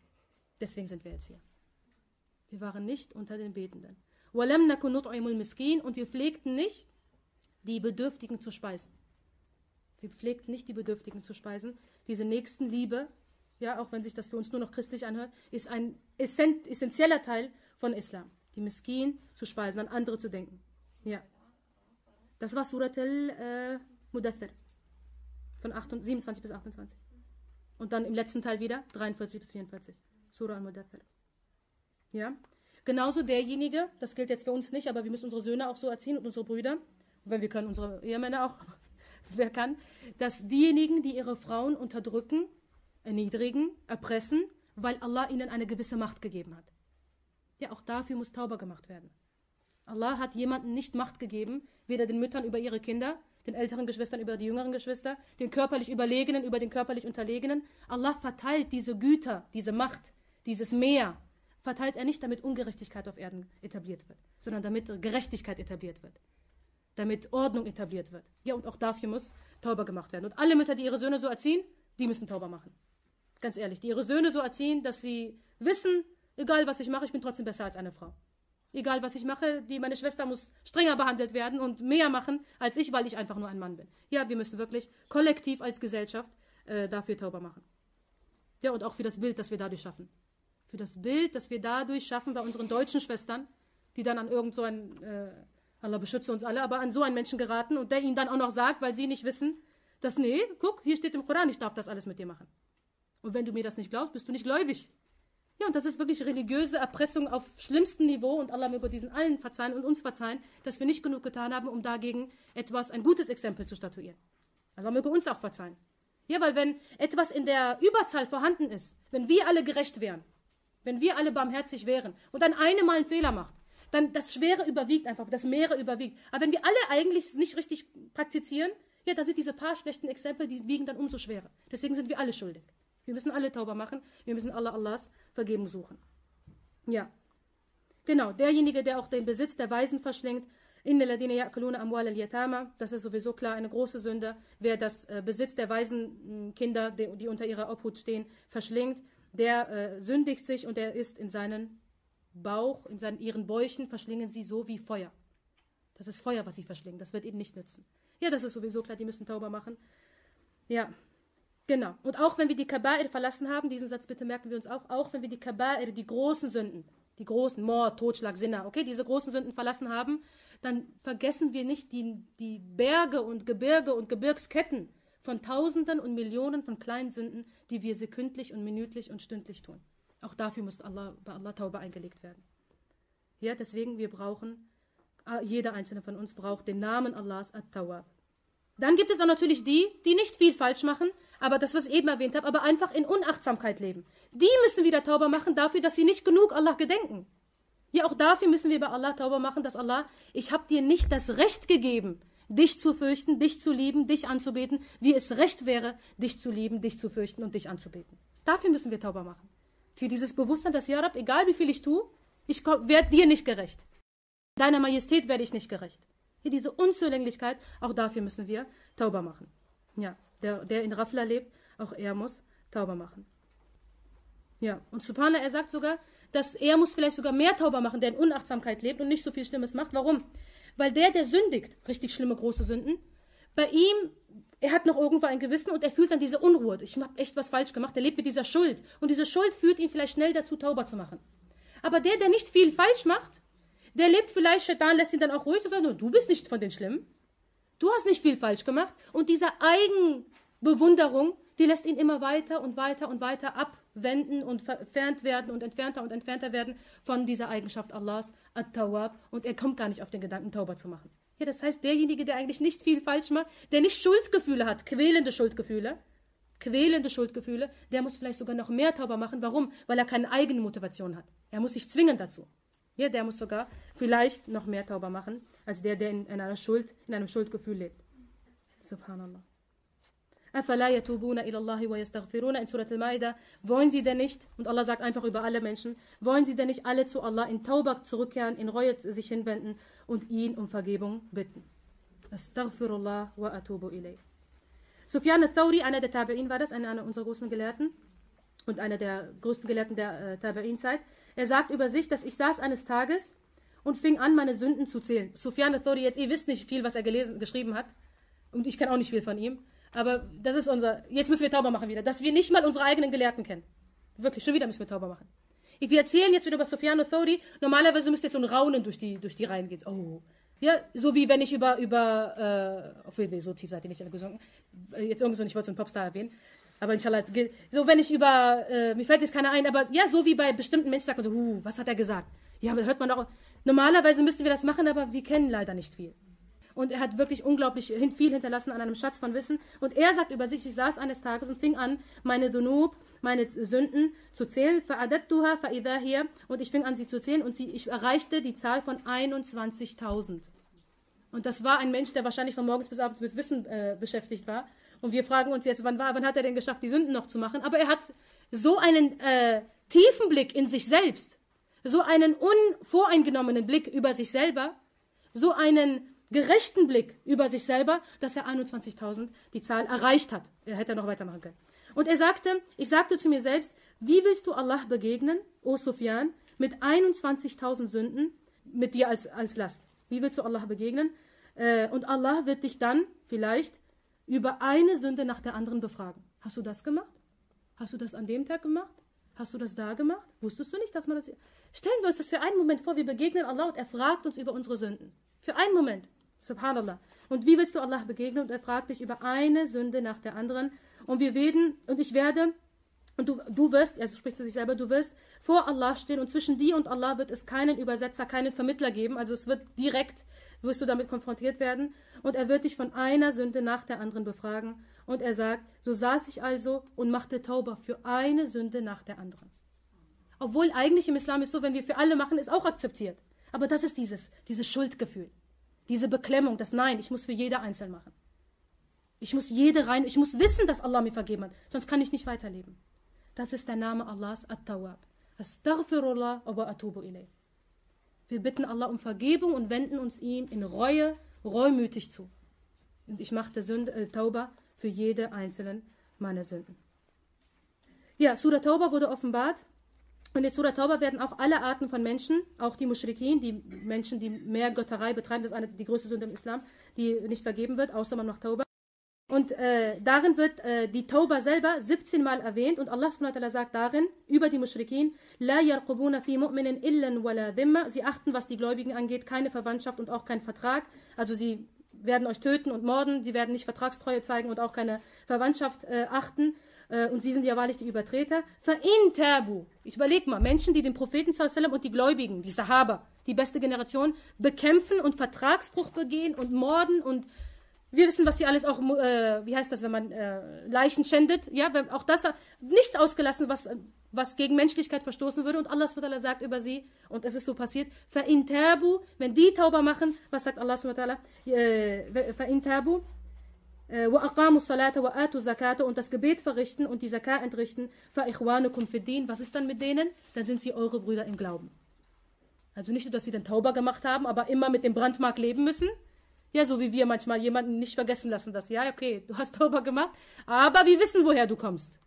Deswegen sind wir jetzt hier. Wir waren nicht unter den Betenden. Und wir pflegten nicht, die Bedürftigen zu speisen. Wir pflegten nicht, die Bedürftigen zu speisen. Diese Nächstenliebe, ja, auch wenn sich das für uns nur noch christlich anhört, ist ein essentieller Teil von Islam die Miskin zu speisen, an andere zu denken. Ja. Das war Surat al-Mudathir von 27 bis 28. Und dann im letzten Teil wieder 43 bis 44. Surah al-Mudathir. Ja? Genauso derjenige, das gilt jetzt für uns nicht, aber wir müssen unsere Söhne auch so erziehen und unsere Brüder, wenn wir können, unsere Ehemänner auch, wer kann, dass diejenigen, die ihre Frauen unterdrücken, erniedrigen, erpressen, weil Allah ihnen eine gewisse Macht gegeben hat. Ja, auch dafür muss Tauber gemacht werden. Allah hat jemandem nicht Macht gegeben, weder den Müttern über ihre Kinder, den älteren Geschwistern über die jüngeren Geschwister, den körperlich Überlegenen über den körperlich Unterlegenen. Allah verteilt diese Güter, diese Macht, dieses Meer, verteilt er nicht, damit Ungerechtigkeit auf Erden etabliert wird, sondern damit Gerechtigkeit etabliert wird, damit Ordnung etabliert wird. Ja, und auch dafür muss Tauber gemacht werden. Und alle Mütter, die ihre Söhne so erziehen, die müssen Tauber machen. Ganz ehrlich, die ihre Söhne so erziehen, dass sie wissen, Egal, was ich mache, ich bin trotzdem besser als eine Frau. Egal, was ich mache, die, meine Schwester muss strenger behandelt werden und mehr machen als ich, weil ich einfach nur ein Mann bin. Ja, wir müssen wirklich kollektiv als Gesellschaft äh, dafür tauber machen. Ja, und auch für das Bild, das wir dadurch schaffen. Für das Bild, das wir dadurch schaffen bei unseren deutschen Schwestern, die dann an irgend so ein, äh, Allah beschütze uns alle, aber an so einen Menschen geraten und der ihnen dann auch noch sagt, weil sie nicht wissen, dass, nee, guck, hier steht im Koran, ich darf das alles mit dir machen. Und wenn du mir das nicht glaubst, bist du nicht gläubig. Ja, und das ist wirklich religiöse Erpressung auf schlimmstem Niveau und Allah möge diesen allen verzeihen und uns verzeihen, dass wir nicht genug getan haben, um dagegen etwas, ein gutes Exempel zu statuieren. Allah möge uns auch verzeihen. Ja, weil wenn etwas in der Überzahl vorhanden ist, wenn wir alle gerecht wären, wenn wir alle barmherzig wären und dann eine mal einen Fehler macht, dann das Schwere überwiegt einfach, das Meere überwiegt. Aber wenn wir alle eigentlich nicht richtig praktizieren, ja, dann sind diese paar schlechten Exempel, die wiegen dann umso schwerer. Deswegen sind wir alle schuldig. Wir müssen alle Tauber machen. Wir müssen Allah Allahs Vergebung suchen. Ja. Genau, derjenige, der auch den Besitz der Weisen verschlingt, das ist sowieso klar eine große Sünde, wer das äh, Besitz der Waisenkinder, hm, die, unter ihrer Obhut stehen, verschlingt, der äh, sündigt sich und er ist in seinen Bauch, in seinen, ihren Bäuchen verschlingen sie so wie Feuer. Das ist Feuer, was sie verschlingen, das wird ihnen nicht nützen. Ja, das ist sowieso klar, die müssen Tauber machen. Ja, Genau. Und auch wenn wir die Kaba'ir verlassen haben, diesen Satz bitte merken wir uns auch, auch wenn wir die Kaba'ir, die großen Sünden, die großen Mord, Totschlag, Sinner, okay, diese großen Sünden verlassen haben, dann vergessen wir nicht die, die Berge und Gebirge und Gebirgsketten von Tausenden und Millionen von kleinen Sünden, die wir sekündlich und minütlich und stündlich tun. Auch dafür muss Allah, bei Allah Taube eingelegt werden. Ja, deswegen wir brauchen, ah, jeder einzelne von uns braucht den Namen Allahs At-Tawwab. Dann gibt es auch natürlich die, die nicht viel falsch machen, aber das, was ich eben erwähnt habe, aber einfach in Unachtsamkeit leben. Die müssen wieder Tauber machen dafür, dass sie nicht genug Allah gedenken. Ja, auch dafür müssen wir bei Allah Tauber machen, dass Allah, ich habe dir nicht das Recht gegeben, dich zu fürchten, dich zu lieben, dich anzubeten, wie es recht wäre, dich zu lieben, dich zu fürchten und dich anzubeten. Dafür müssen wir Tauber machen. Für dieses Bewusstsein, dass, ja Rab, egal wie viel ich tue, ich werde dir nicht gerecht. Deiner Majestät werde ich nicht gerecht. Hier diese Unzulänglichkeit, auch dafür müssen wir Tauber machen. Ja, der, der in Rafla lebt, auch er muss Tauber machen. Ja, und Subhana, er sagt sogar, dass er muss vielleicht sogar mehr Tauber machen, der in Unachtsamkeit lebt und nicht so viel Schlimmes macht. Warum? Weil der, der sündigt, richtig schlimme große Sünden, bei ihm, er hat noch irgendwo ein Gewissen und er fühlt dann diese Unruhe. Ich habe echt was falsch gemacht. Er lebt mit dieser Schuld. Und diese Schuld führt ihn vielleicht schnell dazu, Tauber zu machen. Aber der, der nicht viel falsch macht, der lebt vielleicht, Shaitan lässt ihn dann auch ruhig und sagt, du bist nicht von den Schlimmen. Du hast nicht viel falsch gemacht. Und diese Eigenbewunderung, die lässt ihn immer weiter und weiter und weiter abwenden und entfernt werden und entfernter und entfernter werden von dieser Eigenschaft Allahs, At-Tawab. Und er kommt gar nicht auf den Gedanken, Tauber zu machen. Ja, das heißt, derjenige, der eigentlich nicht viel falsch macht, der nicht Schuldgefühle hat, quälende Schuldgefühle, quälende Schuldgefühle, der muss vielleicht sogar noch mehr Tauber machen. Warum? Weil er keine eigene Motivation hat. Er muss sich zwingen dazu. Ja, der muss sogar vielleicht noch mehr Tauber machen, als der, der in, in einer Schuld, in einem Schuldgefühl lebt. Subhanallah. Wollen sie denn nicht, und Allah sagt einfach über alle Menschen, wollen sie denn nicht alle zu Allah in Taubak zurückkehren, in Reue sich hinwenden und ihn um Vergebung bitten? Astaghfirullah wa atubu ilayh. Sufyan al-Thawri, einer der Tabi'in war das, einer unserer großen Gelehrten, und einer der größten Gelehrten der äh, Tabain-Zeit. Er sagt über sich, dass ich saß eines Tages und fing an, meine Sünden zu zählen. Sufyan al jetzt, ihr wisst nicht viel, was er gelesen, geschrieben hat. Und ich kenne auch nicht viel von ihm. Aber das ist unser, jetzt müssen wir Tauber machen wieder, dass wir nicht mal unsere eigenen Gelehrten kennen. Wirklich, schon wieder müssen wir Tauber machen. Wir erzählen jetzt wieder über Sufyan al Normalerweise müsste jetzt so ein Raunen durch die, durch die Reihen gehen. Oh. Ja, so wie wenn ich über, über, äh, auf jeden Fall, so tief seid ihr nicht alle gesunken. Äh, jetzt irgendwie so, ich wollte so einen Popstar erwähnen. Aber inshallah, so wenn ich über, äh, mir fällt jetzt keiner ein, aber ja, so wie bei bestimmten Menschen sagt man so, huh, was hat er gesagt? Ja, aber hört man auch. Normalerweise müssten wir das machen, aber wir kennen leider nicht viel. Und er hat wirklich unglaublich viel hinterlassen an einem Schatz von Wissen. Und er sagt über sich, ich saß eines Tages und fing an, meine Dunub, meine Sünden zu zählen. Und ich fing an, sie zu zählen und sie, ich erreichte die Zahl von 21.000. Und das war ein Mensch, der wahrscheinlich von morgens bis abends mit Wissen äh, beschäftigt war. Und wir fragen uns jetzt, wann war, wann hat er denn geschafft, die Sünden noch zu machen? Aber er hat so einen äh, tiefen Blick in sich selbst, so einen unvoreingenommenen Blick über sich selber, so einen gerechten Blick über sich selber, dass er 21.000 die Zahl erreicht hat. Er hätte noch weitermachen können. Und er sagte, ich sagte zu mir selbst, wie willst du Allah begegnen, O Sufyan, mit 21.000 Sünden, mit dir als, als Last? Wie willst du Allah begegnen? Äh, und Allah wird dich dann vielleicht über eine Sünde nach der anderen befragen. Hast du das gemacht? Hast du das an dem Tag gemacht? Hast du das da gemacht? Wusstest du nicht, dass man das. Stellen wir uns das für einen Moment vor, wir begegnen Allah und er fragt uns über unsere Sünden. Für einen Moment. Subhanallah. Und wie willst du Allah begegnen? Und er fragt dich über eine Sünde nach der anderen. Und wir werden, und ich werde, und du, du wirst, also sprichst du sich selber, du wirst vor Allah stehen. Und zwischen dir und Allah wird es keinen Übersetzer, keinen Vermittler geben. Also es wird direkt wirst du damit konfrontiert werden, und er wird dich von einer Sünde nach der anderen befragen. Und er sagt, so saß ich also und machte Tauber für eine Sünde nach der anderen. Obwohl eigentlich im Islam ist so, wenn wir für alle machen, ist auch akzeptiert. Aber das ist dieses, dieses Schuldgefühl, diese Beklemmung, das Nein, ich muss für jede einzeln machen. Ich muss jede rein, ich muss wissen, dass Allah mir vergeben hat, sonst kann ich nicht weiterleben. Das ist der Name Allahs, at tawab Astaghfirullah wa atubu ilayh. Wir bitten Allah um Vergebung und wenden uns ihm in Reue, reumütig zu. Und ich mache Sünde, äh, Tauba für jede einzelne meiner Sünden. Ja, Surah Tauba wurde offenbart. Und in Surah Tauba werden auch alle Arten von Menschen, auch die Mushrikin, die Menschen, die mehr Götterei betreiben, das ist eine, die größte Sünde im Islam, die nicht vergeben wird, außer man macht Tauba. Und äh, darin wird äh, die Tauba selber 17 Mal erwähnt und Allah subhanahu sagt darin über die Mushrikin, La yarqubuna fi mu'minin illan wala dhimma. Sie achten, was die Gläubigen angeht, keine Verwandtschaft und auch keinen Vertrag. Also sie werden euch töten und morden, sie werden nicht Vertragstreue zeigen und auch keine Verwandtschaft äh, achten. Äh, und sie sind ja wahrlich die Übertreter. Fa'in tabu. Ich überleg mal, Menschen, die den Propheten sallam und die Gläubigen, die Sahaba, die beste Generation, bekämpfen und Vertragsbruch begehen und morden und wir wissen, was die alles auch, äh, wie heißt das, wenn man äh, Leichen schändet, ja, wenn, auch das, nichts ausgelassen, was, was gegen Menschlichkeit verstoßen würde. Und Allah SWT sagt über sie, und es ist so passiert, Fa'intabu, wenn die Tauber machen, was sagt Allah SWT? Äh, Fa'intabu, äh, und das Gebet verrichten und die Zakat entrichten, Was ist dann mit denen? Dann sind sie eure Brüder im Glauben. Also nicht nur, dass sie dann Tauber gemacht haben, aber immer mit dem Brandmark leben müssen, ja, so wie wir manchmal jemanden nicht vergessen lassen, dass, ja, okay, du hast Tauber gemacht, aber wir wissen, woher du kommst.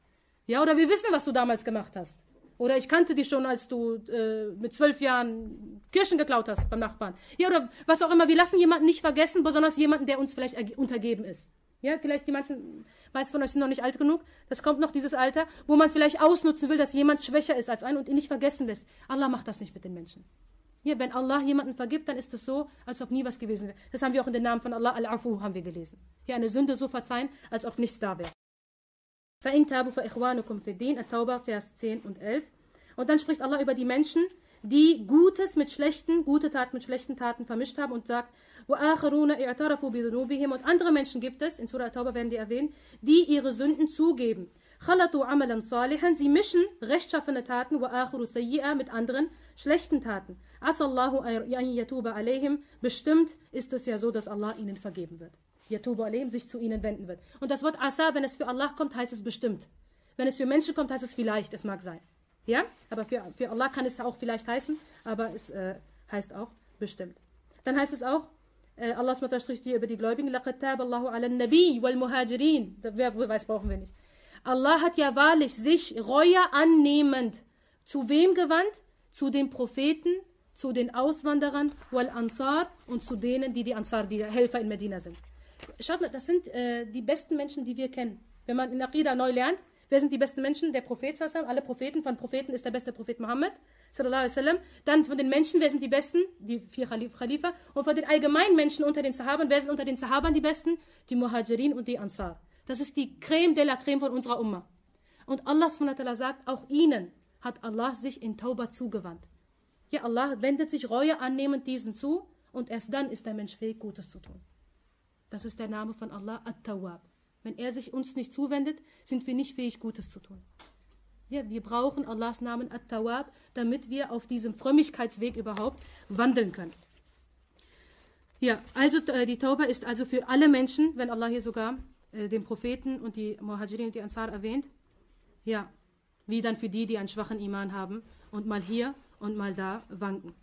Ja, oder wir wissen, was du damals gemacht hast. Oder ich kannte dich schon, als du äh, mit zwölf Jahren Kirschen geklaut hast beim Nachbarn. Ja, oder was auch immer. Wir lassen jemanden nicht vergessen, besonders jemanden, der uns vielleicht untergeben ist. Ja, vielleicht die meisten, meisten von euch sind noch nicht alt genug. Das kommt noch, dieses Alter, wo man vielleicht ausnutzen will, dass jemand schwächer ist als ein und ihn nicht vergessen lässt. Allah macht das nicht mit den Menschen. Hier, wenn Allah jemanden vergibt, dann ist es so, als ob nie was gewesen wäre. Das haben wir auch in den Namen von Allah, Al-Afu, haben wir gelesen. Hier eine Sünde so verzeihen, als ob nichts da wäre. فَإِنْ تَابُوا فَإِخْوَانُكُمْ فِي At-Tauba, Vers 10 und 11. Und dann spricht Allah über die Menschen, die Gutes mit Schlechten, gute Taten mit schlechten Taten vermischt haben und sagt, Und andere Menschen gibt es, in Surah At-Tauba werden die erwähnt, die ihre Sünden zugeben sie mischen rechtschaffene Taten mit anderen schlechten Taten bestimmt ist es ja so dass Allah ihnen vergeben wird يتوب عليهم sich zu ihnen wenden wird und das Wort asa wenn es für Allah kommt heißt es bestimmt wenn es für Menschen kommt heißt es vielleicht es mag sein ja aber für, für Allah kann es auch vielleicht heißen aber es äh, heißt auch bestimmt dann heißt es auch äh, Allah spricht hier über die Gläubigen. لَقَدْ تَابَ اللَّهُ عَلَى Muhajirin. Wer Beweis brauchen wir nicht. Allah hat ja wahrlich sich Reue annehmend zu wem gewandt? Zu den Propheten, zu den Auswanderern, wal Ansar und zu denen, die die Ansar, die Helfer in Medina sind. Schaut mal, das sind äh, die besten Menschen, die wir kennen. Wenn man in Aqidah neu lernt, wer sind die besten Menschen? Der Prophet, alle Propheten, von Propheten ist der beste Prophet Mohammed, dann von den Menschen, wer sind die Besten? Die vier Khalifa. Und von den allgemeinen Menschen unter den Sahabern, wer sind unter den Sahabern die Besten? Die Muhajirin und die Ansar. Das ist die Creme de la Creme von unserer Umma. Und Allah sagt, auch ihnen hat Allah sich in Tauba zugewandt. Ja, Allah wendet sich Reue annehmend diesen zu und erst dann ist der Mensch fähig, Gutes zu tun. Das ist der Name von Allah, At-Tawwab. Wenn er sich uns nicht zuwendet, sind wir nicht fähig, Gutes zu tun. Ja, wir brauchen Allahs Namen At-Tawwab, damit wir auf diesem Frömmigkeitsweg überhaupt wandeln können. Ja, also äh, die Taube ist also für alle Menschen, wenn Allah hier sogar äh, den Propheten und die Muhajirin und die Ansar erwähnt. Ja, wie dann für die, die einen schwachen Iman haben und mal hier und mal da wanken.